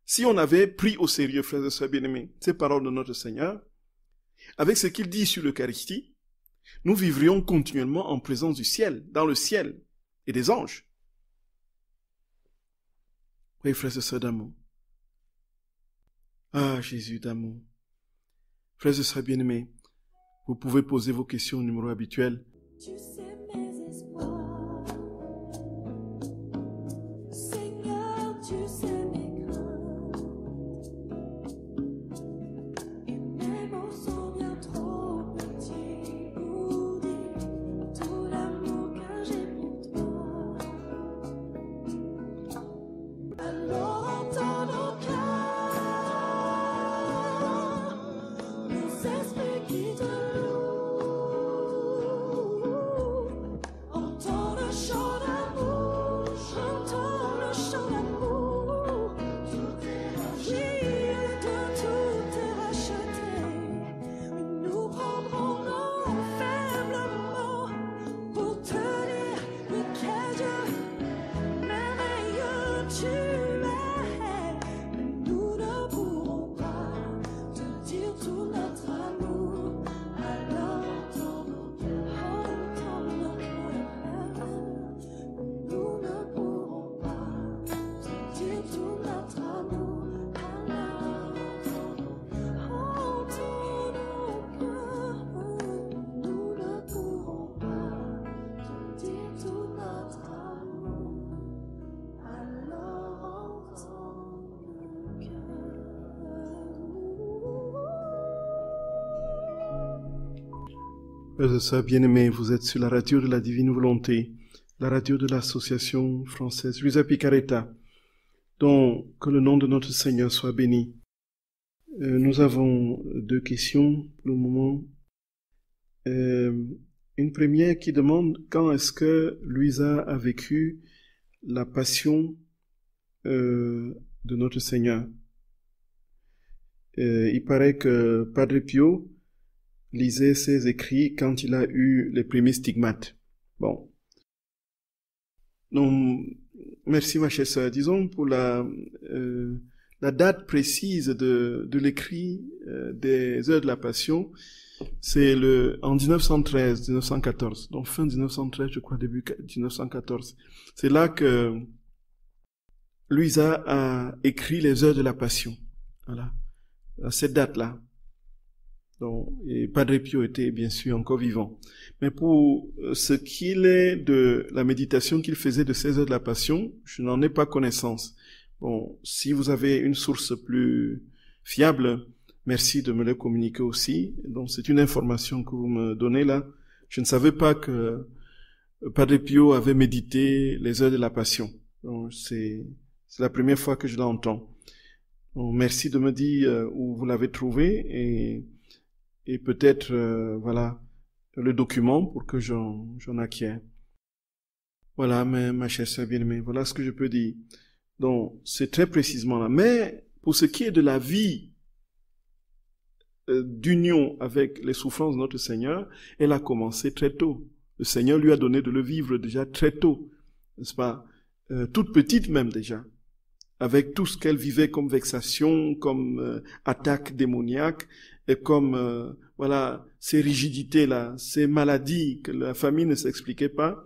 Si on avait pris au sérieux, frères et sœurs bien-aimés, ces paroles de notre Seigneur, avec ce qu'il dit sur l'Eucharistie, nous vivrions continuellement en présence du ciel, dans le ciel et des anges. Oui, frères et sœurs d'amour. Ah, Jésus d'amour. Frères et sœurs bien-aimés, vous pouvez poser vos questions au numéro habituel. Tu mes espoirs. De et bien-aimés, vous êtes sur la radio de la Divine Volonté, la radio de l'Association française Luisa Picaretta, Donc, que le nom de notre Seigneur soit béni. Euh, nous avons deux questions pour le moment. Euh, une première qui demande quand est-ce que Luisa a vécu la passion euh, de notre Seigneur. il paraît que Padre Pio lisait ses écrits quand il a eu les premiers stigmates. Bon. Donc, merci ma chère soeur Disons pour la, euh, la date précise de, de l'écrit euh, des heures de la Passion, c'est le en 1913, 1914. Donc fin 1913, je crois début 1914. C'est là que Luisa a écrit les heures de la Passion. Voilà, cette date-là et Padre Pio était bien sûr encore vivant. Mais pour euh, ce qu'il est de la méditation qu'il faisait de ces heures de la Passion, je n'en ai pas connaissance. Bon, si vous avez une source plus fiable, merci de me le communiquer aussi. Donc c'est une information que vous me donnez là. Je ne savais pas que euh, Padre Pio avait médité les heures de la Passion. c'est la première fois que je l'entends. merci de me dire euh, où vous l'avez trouvé et et peut-être euh, voilà le document pour que j'en, j'en acquière. Voilà, mais, ma chère sœur bien-aimée, voilà ce que je peux dire. Donc, c'est très précisément là. Mais pour ce qui est de la vie euh, d'union avec les souffrances de notre Seigneur, elle a commencé très tôt. Le Seigneur lui a donné de le vivre déjà très tôt, n'est-ce pas euh, Toute petite même déjà, avec tout ce qu'elle vivait comme vexation, comme euh, attaque démoniaque, et comme euh, voilà ces rigidités là, ces maladies que la famille ne s'expliquait pas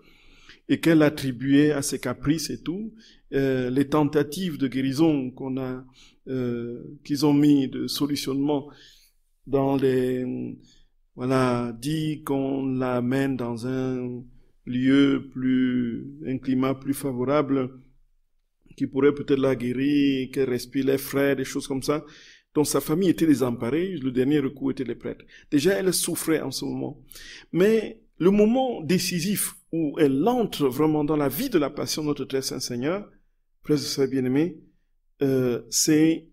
et qu'elle attribuait à ses caprices et tout, euh, les tentatives de guérison qu'on a euh, qu'ils ont mis de solutionnement dans les voilà dit qu'on l'amène dans un lieu plus un climat plus favorable qui pourrait peut-être la guérir, qu'elle respire les frais, des choses comme ça dont sa famille était désemparée, le dernier recours était les prêtres. Déjà, elle souffrait en ce moment. Mais le moment décisif où elle entre vraiment dans la vie de la passion de notre très saint Seigneur, de et bien aimé euh, c'était,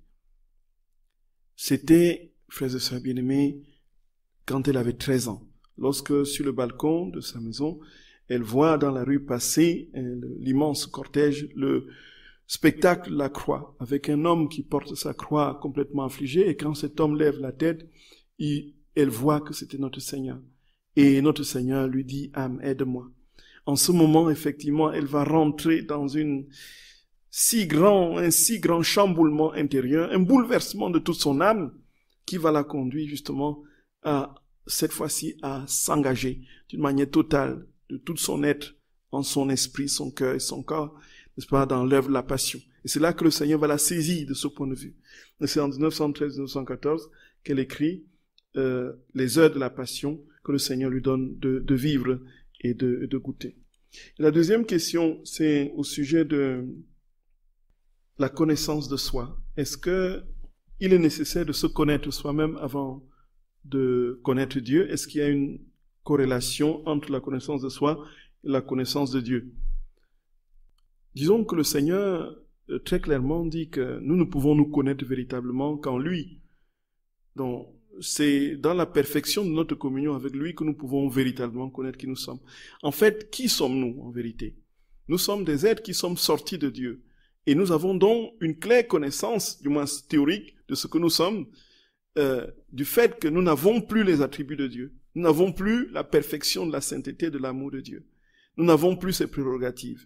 Frère de sœurs bien quand elle avait 13 ans, lorsque sur le balcon de sa maison, elle voit dans la rue passer euh, l'immense cortège, le, spectacle la croix, avec un homme qui porte sa croix complètement affligée, et quand cet homme lève la tête, il, elle voit que c'était notre Seigneur. Et notre Seigneur lui dit, âme, aide-moi. En ce moment, effectivement, elle va rentrer dans une si grand, un si grand chamboulement intérieur, un bouleversement de toute son âme, qui va la conduire justement à, cette fois-ci, à s'engager d'une manière totale de toute son être, en son esprit, son cœur et son corps, nest pas, dans l'œuvre de la passion. Et c'est là que le Seigneur va la saisir de ce point de vue. C'est en 1913-1914 qu'elle écrit euh, les heures de la passion que le Seigneur lui donne de, vivre et de, goûter. la deuxième question, c'est au sujet de la connaissance de soi. Est-ce que il est nécessaire de se connaître soi-même avant de connaître Dieu Est-ce qu'il y a une corrélation entre la connaissance de soi et la connaissance de Dieu Disons que le Seigneur euh, très clairement dit que nous ne pouvons nous connaître véritablement qu'en lui. Donc, c'est dans la perfection de notre communion avec lui que nous pouvons véritablement connaître qui nous sommes. En fait, qui sommes-nous en vérité Nous sommes des êtres qui sommes sortis de Dieu. Et nous avons donc une claire connaissance, du moins théorique, de ce que nous sommes, euh, du fait que nous n'avons plus les attributs de Dieu. Nous n'avons plus la perfection de la sainteté de l'amour de Dieu. Nous n'avons plus ses prérogatives.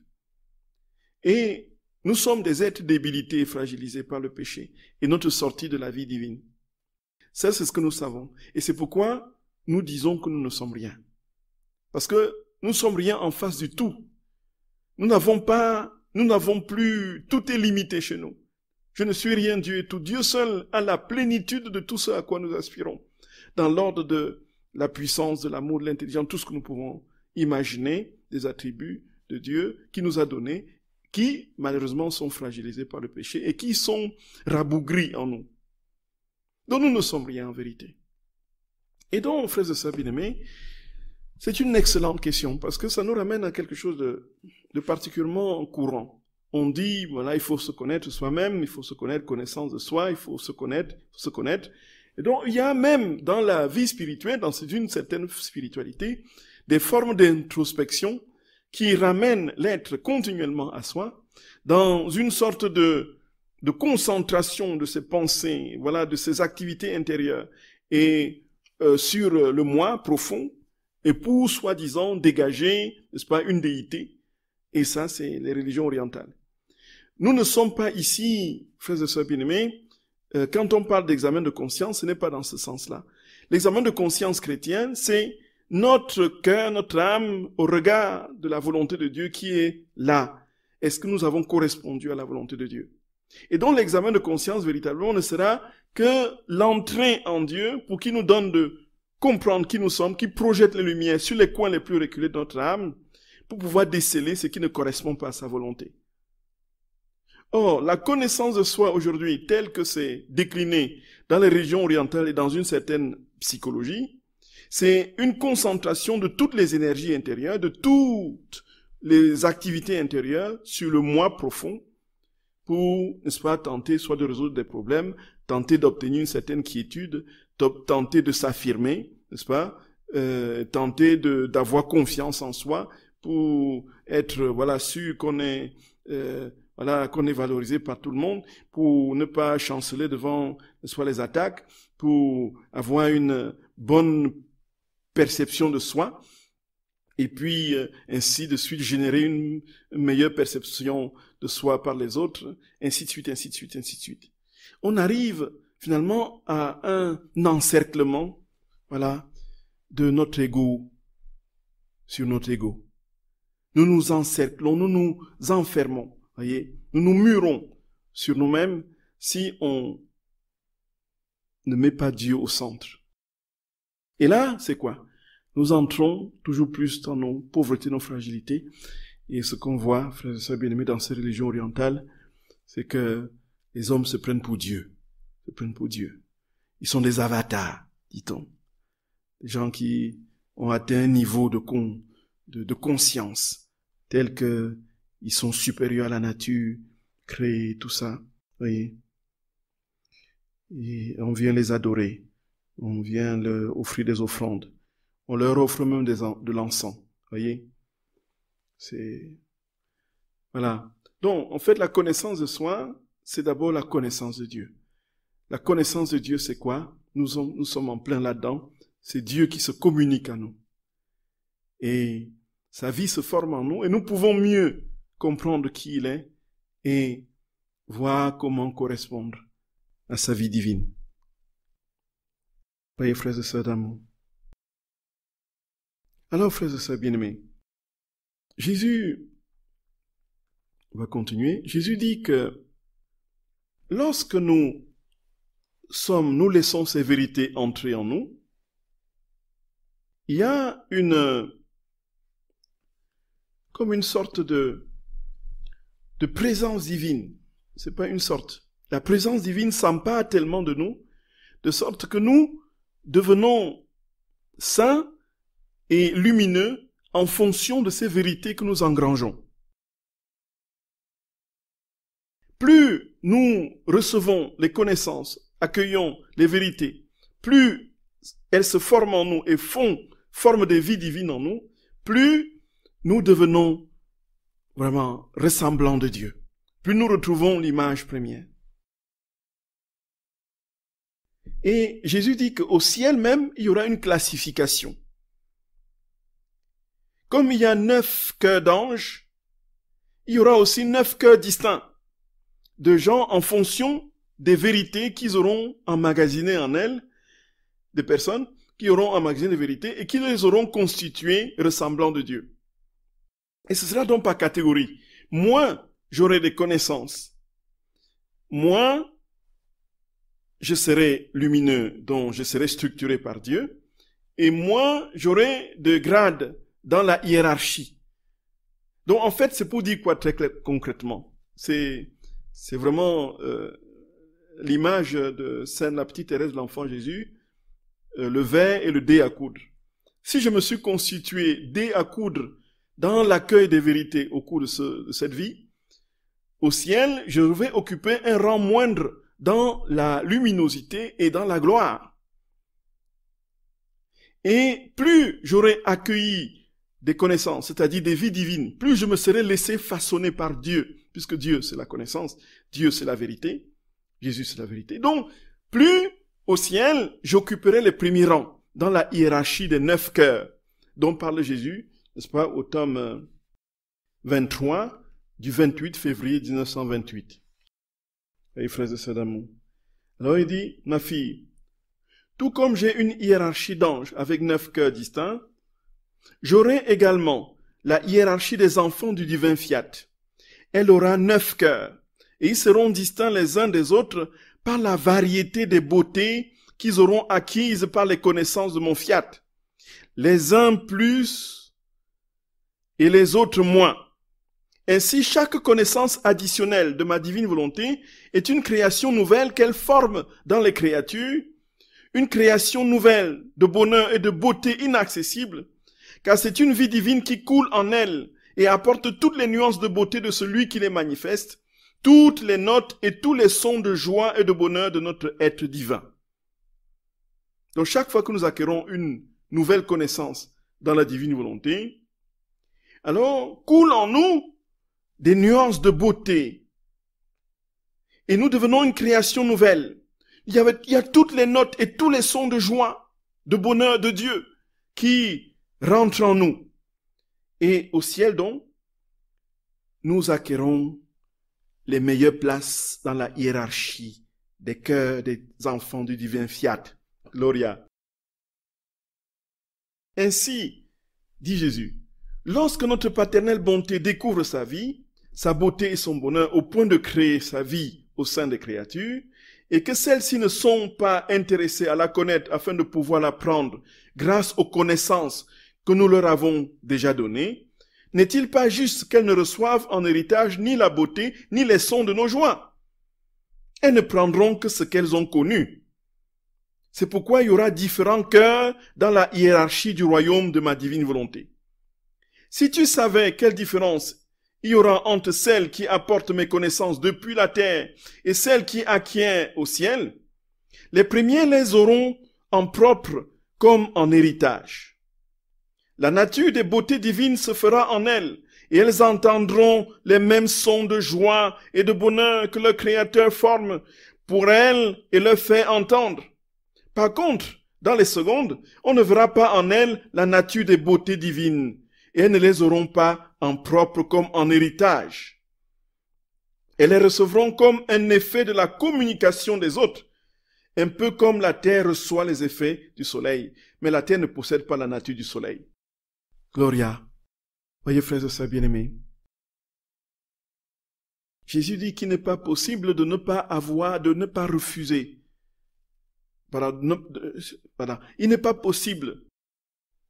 Et nous sommes des êtres débilités et fragilisés par le péché et notre sortie de la vie divine. Ça, c'est ce que nous savons. Et c'est pourquoi nous disons que nous ne sommes rien. Parce que nous ne sommes rien en face du tout. Nous n'avons pas, nous n'avons plus, tout est limité chez nous. Je ne suis rien, Dieu est tout. Dieu seul a la plénitude de tout ce à quoi nous aspirons. Dans l'ordre de la puissance, de l'amour, de l'intelligence, tout ce que nous pouvons imaginer des attributs de Dieu qui nous a donné qui malheureusement sont fragilisés par le péché et qui sont rabougris en nous. Donc nous ne sommes rien en vérité. Et donc, frères de sœurs bien-aimés, c'est une excellente question parce que ça nous ramène à quelque chose de, de particulièrement courant. On dit, voilà, il faut se connaître soi-même, il faut se connaître connaissance de soi, il faut se connaître, se connaître. Et donc, il y a même dans la vie spirituelle, dans une certaine spiritualité, des formes d'introspection qui ramène l'être continuellement à soi, dans une sorte de, de concentration de ses pensées, voilà, de ses activités intérieures, et euh, sur le moi profond, et pour soi-disant dégager, n'est-ce pas, une déité. Et ça, c'est les religions orientales. Nous ne sommes pas ici, frères et sœurs bien euh, quand on parle d'examen de conscience, ce n'est pas dans ce sens-là. L'examen de conscience chrétienne, c'est notre cœur, notre âme au regard de la volonté de Dieu qui est là. Est-ce que nous avons correspondu à la volonté de Dieu Et donc l'examen de conscience véritablement ne sera que l'entrée en Dieu pour qu'il nous donne de comprendre qui nous sommes, qui projette les lumières sur les coins les plus reculés de notre âme pour pouvoir déceler ce qui ne correspond pas à sa volonté. Or, la connaissance de soi aujourd'hui, telle que c'est déclinée dans les régions orientales et dans une certaine psychologie, c'est une concentration de toutes les énergies intérieures, de toutes les activités intérieures sur le moi profond pour, n'est-ce pas, tenter soit de résoudre des problèmes, tenter d'obtenir une certaine quiétude, tenter de s'affirmer, n'est-ce pas, euh, tenter d'avoir confiance en soi pour être, voilà, sûr qu'on est... Euh, voilà, qu'on est valorisé par tout le monde, pour ne pas chanceler devant soit les attaques, pour avoir une bonne perception de soi, et puis euh, ainsi de suite générer une meilleure perception de soi par les autres, ainsi de suite, ainsi de suite, ainsi de suite. On arrive finalement à un encerclement, voilà, de notre ego sur notre ego. Nous nous encerclons, nous nous enfermons, voyez, nous nous murons sur nous-mêmes si on ne met pas Dieu au centre. Et là, c'est quoi nous entrons toujours plus dans nos pauvretés, nos fragilités. Et ce qu'on voit, frères et sœurs bien-aimés, dans ces religions orientales, c'est que les hommes se prennent pour Dieu. Se prennent pour Dieu. Ils sont des avatars, dit-on. Des gens qui ont atteint un niveau de, de, conscience tel que ils sont supérieurs à la nature, créés, tout ça. Voyez. Et on vient les adorer. On vient leur offrir des offrandes. On leur offre même de l'encens. Voyez C'est. Voilà. Donc, en fait, la connaissance de soi, c'est d'abord la connaissance de Dieu. La connaissance de Dieu, c'est quoi nous, sommes en plein là-dedans. C'est Dieu qui se communique à nous. Et sa vie se forme en nous et nous pouvons mieux comprendre qui il est et voir comment correspondre à sa vie divine. Voyez, frères et sœurs d'amour. Alors, frères et sœurs bien-aimés, Jésus va continuer. Jésus dit que lorsque nous sommes, nous laissons ces vérités entrer en nous, il y a une, comme une sorte de, de présence divine. C'est pas une sorte. La présence divine s'empare tellement de nous, de sorte que nous devenons saints et lumineux en fonction de ces vérités que nous engrangeons. Plus nous recevons les connaissances, accueillons les vérités, plus elles se forment en nous et font forme des vies divines en nous, plus nous devenons vraiment ressemblants de Dieu, plus nous retrouvons l'image première. Et Jésus dit qu'au ciel même, il y aura une classification. Comme il y a neuf cœurs d'anges, il y aura aussi neuf cœurs distincts de gens en fonction des vérités qu'ils auront emmagasinées en elles, des personnes qui auront emmagasiné des vérités et qui les auront constituées ressemblant de Dieu. Et ce sera donc par catégorie. Moins j'aurai des connaissances, moins je serai lumineux, dont je serai structuré par Dieu, et moins j'aurai de grades dans la hiérarchie. Donc en fait, c'est pour dire quoi très concrètement C'est c'est vraiment euh, l'image de Sainte la petite Thérèse de l'enfant Jésus, euh, le verre et le dé à coudre. Si je me suis constitué dé à coudre dans l'accueil des vérités au cours de, de, cette vie, au ciel, je vais occuper un rang moindre dans la luminosité et dans la gloire. Et plus j'aurai accueilli des connaissances, c'est-à-dire des vies divines, plus je me serai laissé façonner par Dieu, puisque Dieu c'est la connaissance, Dieu c'est la vérité, Jésus c'est la vérité. Donc, plus au ciel, j'occuperai les premiers rangs dans la hiérarchie des neuf cœurs dont parle Jésus, n'est-ce pas, au tome 23 euh, du 28 février 1928. Et de Alors il dit, ma fille, tout comme j'ai une hiérarchie d'anges avec neuf cœurs distincts, J'aurai également la hiérarchie des enfants du divin fiat. Elle aura neuf cœurs, et ils seront distincts les uns des autres par la variété des beautés qu'ils auront acquises par les connaissances de mon fiat. Les uns plus et les autres moins. Ainsi, chaque connaissance additionnelle de ma divine volonté est une création nouvelle qu'elle forme dans les créatures, une création nouvelle de bonheur et de beauté inaccessible, car c'est une vie divine qui coule en elle et apporte toutes les nuances de beauté de celui qui les manifeste, toutes les notes et tous les sons de joie et de bonheur de notre être divin. Donc chaque fois que nous acquérons une nouvelle connaissance dans la divine volonté, alors coule en nous des nuances de beauté. Et nous devenons une création nouvelle. Il y, il y a toutes les notes et tous les sons de joie, de bonheur de Dieu qui « nous. Et au ciel donc, nous acquérons les meilleures places dans la hiérarchie des cœurs des enfants du divin fiat. Gloria. Ainsi, dit Jésus, lorsque notre paternelle bonté découvre sa vie, sa beauté et son bonheur au point de créer sa vie au sein des créatures, et que celles-ci ne sont pas intéressées à la connaître afin de pouvoir la prendre grâce aux connaissances que nous leur avons déjà donné, n'est-il pas juste qu'elles ne reçoivent en héritage ni la beauté ni les sons de nos joies Elles ne prendront que ce qu'elles ont connu. C'est pourquoi il y aura différents cœurs dans la hiérarchie du royaume de ma divine volonté. Si tu savais quelle différence il y aura entre celles qui apportent mes connaissances depuis la terre et celle qui acquiert au ciel, les premiers les auront en propre comme en héritage. La nature des beautés divines se fera en elles, et elles entendront les mêmes sons de joie et de bonheur que le Créateur forme pour elles et leur fait entendre. Par contre, dans les secondes, on ne verra pas en elles la nature des beautés divines, et elles ne les auront pas en propre comme en héritage. Elles les recevront comme un effet de la communication des autres, un peu comme la terre reçoit les effets du soleil, mais la terre ne possède pas la nature du soleil. Gloria. Voyez, frères et sœurs bien-aimés, Jésus dit qu'il n'est pas possible de ne pas avoir, de ne pas refuser. Il n'est pas possible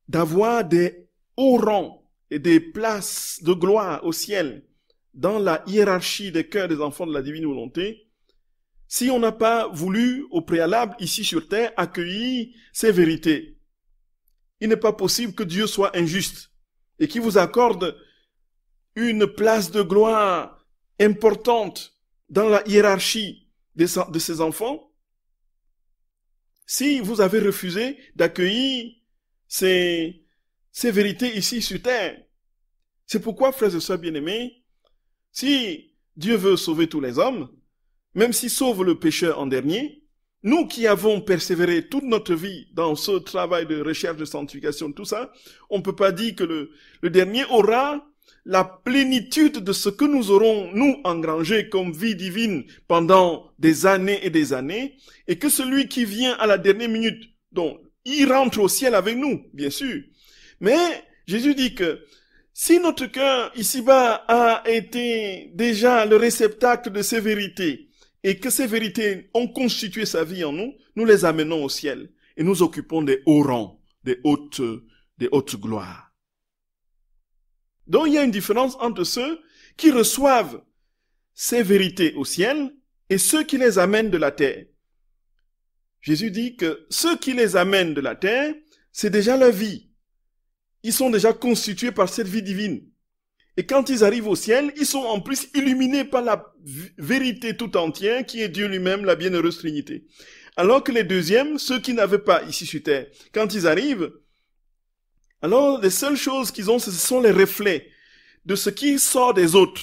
d'avoir des hauts rangs et des places de gloire au ciel dans la hiérarchie des cœurs des enfants de la divine volonté si on n'a pas voulu au préalable ici sur terre accueillir ces vérités. Il n'est pas possible que Dieu soit injuste et qu'il vous accorde une place de gloire importante dans la hiérarchie de ses enfants, si vous avez refusé d'accueillir ces, ces vérités ici sur terre. C'est pourquoi, frères et sœurs bien-aimés, si Dieu veut sauver tous les hommes, même s'il sauve le pécheur en dernier, nous qui avons persévéré toute notre vie dans ce travail de recherche, de sanctification, tout ça, on peut pas dire que le, dernier aura la plénitude de ce que nous aurons, nous, engrangé comme vie divine pendant des années et des années, et que celui qui vient à la dernière minute, donc, il rentre au ciel avec nous, bien sûr. Mais Jésus dit que si notre cœur ici-bas a été déjà le réceptacle de sévérité, vérités, et que ces vérités ont constitué sa vie en nous, nous les amenons au ciel et nous occupons des hauts rangs, des hautes, des hautes gloires. Donc il y a une différence entre ceux qui reçoivent ces vérités au ciel et ceux qui les amènent de la terre. Jésus dit que ceux qui les amènent de la terre, c'est déjà leur vie. Ils sont déjà constitués par cette vie divine. Et quand ils arrivent au ciel, ils sont en plus illuminés par la vérité tout entière qui est Dieu lui-même, la bienheureuse Trinité. Alors que les deuxièmes, ceux qui n'avaient pas ici sur terre, quand ils arrivent, alors les seules choses qu'ils ont, ce sont les reflets de ce qui sort des autres.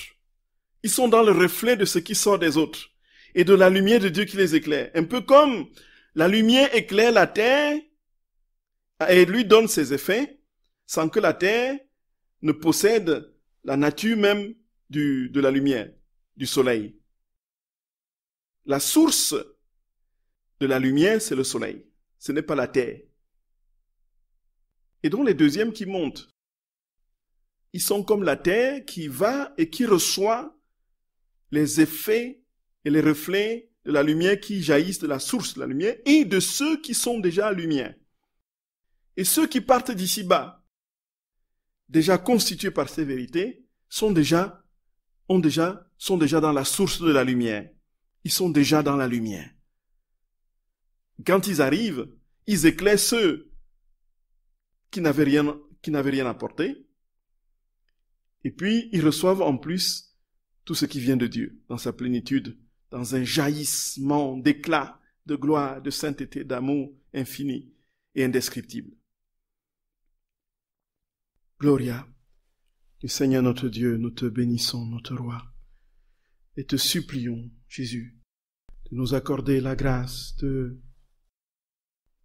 Ils sont dans le reflet de ce qui sort des autres et de la lumière de Dieu qui les éclaire. Un peu comme la lumière éclaire la terre et lui donne ses effets sans que la terre ne possède la nature même du, de la lumière, du soleil. La source de la lumière, c'est le soleil. Ce n'est pas la terre. Et donc les deuxièmes qui montent, ils sont comme la terre qui va et qui reçoit les effets et les reflets de la lumière qui jaillissent de la source de la lumière et de ceux qui sont déjà lumière. Et ceux qui partent d'ici bas, déjà constitués par ces vérités, sont déjà, ont déjà, sont déjà dans la source de la lumière. Ils sont déjà dans la lumière. Quand ils arrivent, ils éclairent ceux qui n'avaient rien, qui n'avaient rien apporté. Et puis, ils reçoivent en plus tout ce qui vient de Dieu dans sa plénitude, dans un jaillissement d'éclat, de gloire, de sainteté, d'amour infini et indescriptible. Gloria, le Seigneur notre Dieu, nous te bénissons, notre Roi, et te supplions, Jésus, de nous accorder la grâce de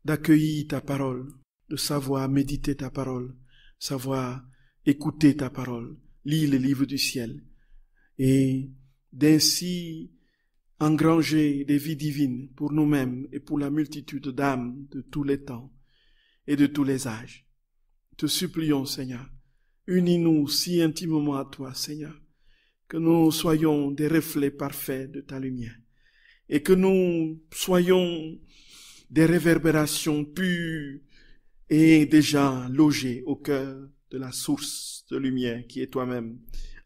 d'accueillir ta parole, de savoir méditer ta parole, savoir écouter ta parole, lire les livres du ciel, et d'ainsi engranger des vies divines pour nous-mêmes et pour la multitude d'âmes de tous les temps et de tous les âges te supplions, Seigneur, unis-nous si intimement à toi, Seigneur, que nous soyons des reflets parfaits de ta lumière, et que nous soyons des réverbérations pures et déjà logées au cœur de la source de lumière qui est toi-même.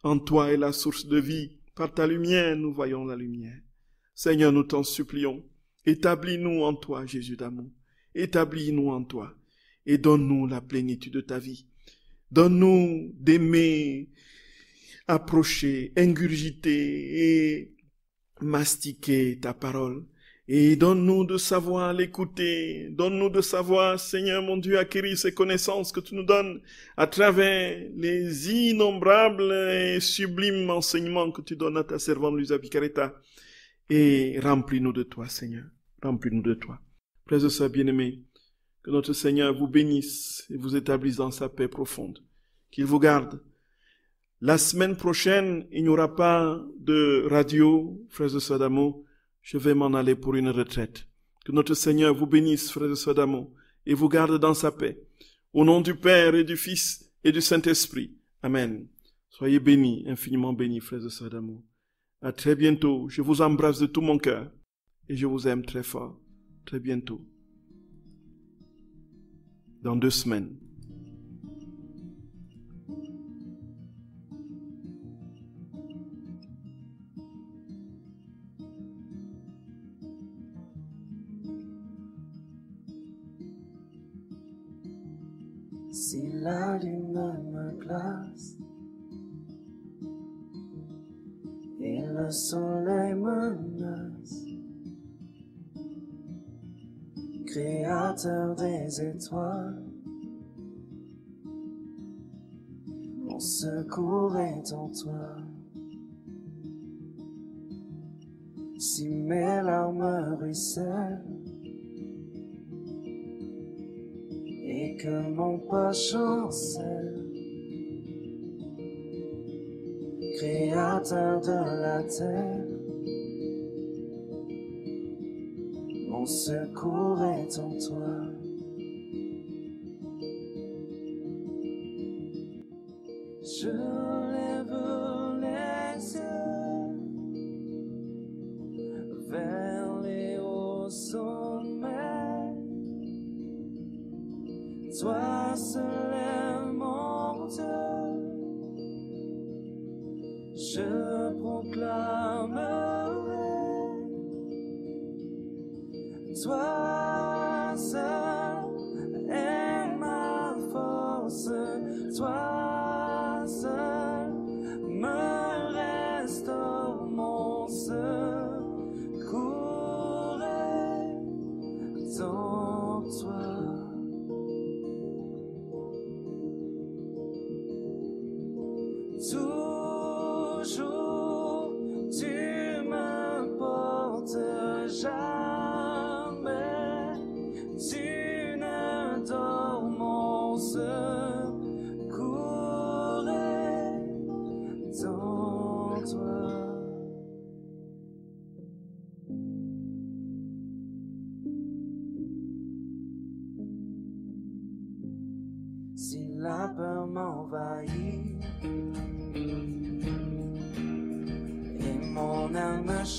En toi est la source de vie. Par ta lumière, nous voyons la lumière. Seigneur, nous t'en supplions. Établis-nous en toi, Jésus d'amour. Établis-nous en toi et donne-nous la plénitude de ta vie. Donne-nous d'aimer, approcher, ingurgiter et mastiquer ta parole. Et donne-nous de savoir l'écouter. Donne-nous de savoir, Seigneur mon Dieu, acquérir ces connaissances que tu nous donnes à travers les innombrables et sublimes enseignements que tu donnes à ta servante Luisa Picaretta. Et remplis-nous de toi, Seigneur. Remplis-nous de toi. de ça, bien aimé que notre Seigneur vous bénisse et vous établisse dans sa paix profonde. Qu'il vous garde. La semaine prochaine, il n'y aura pas de radio, Frère de sœurs Je vais m'en aller pour une retraite. Que notre Seigneur vous bénisse, Frère de Sodamo, et vous garde dans sa paix. Au nom du Père et du Fils et du Saint-Esprit. Amen. Soyez bénis, infiniment bénis, Frère de sœurs d'amour. À très bientôt. Je vous embrasse de tout mon cœur et je vous aime très fort. Très bientôt dans deux semaines. Si la lune me glace et le soleil me des étoiles. Mon secours est en toi. Si mes larmes ruissellent et que mon pas chancelle, créateur de la terre. secours est en toi.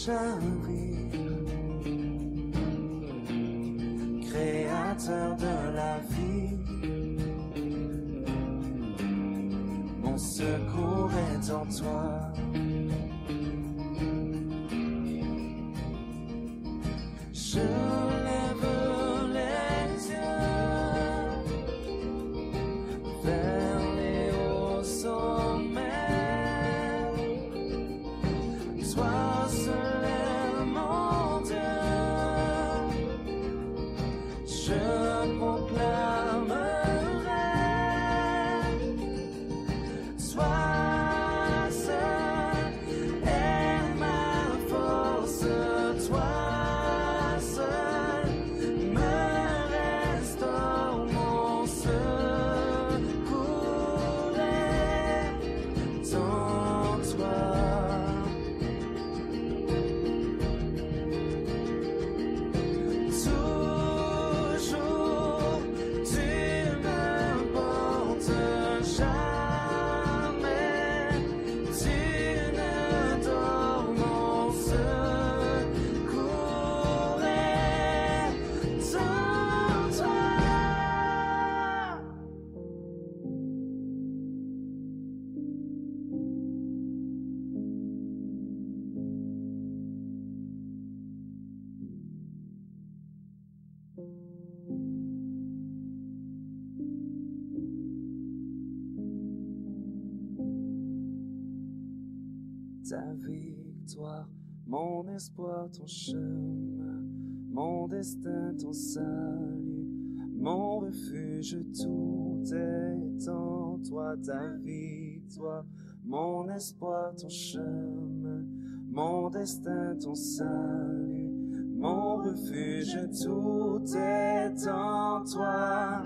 shining. ta victoire, mon espoir, ton chemin, mon destin, ton salut, mon refuge, tout est en toi, ta victoire, mon espoir, ton chemin, mon destin, ton salut, mon refuge, tout est en toi.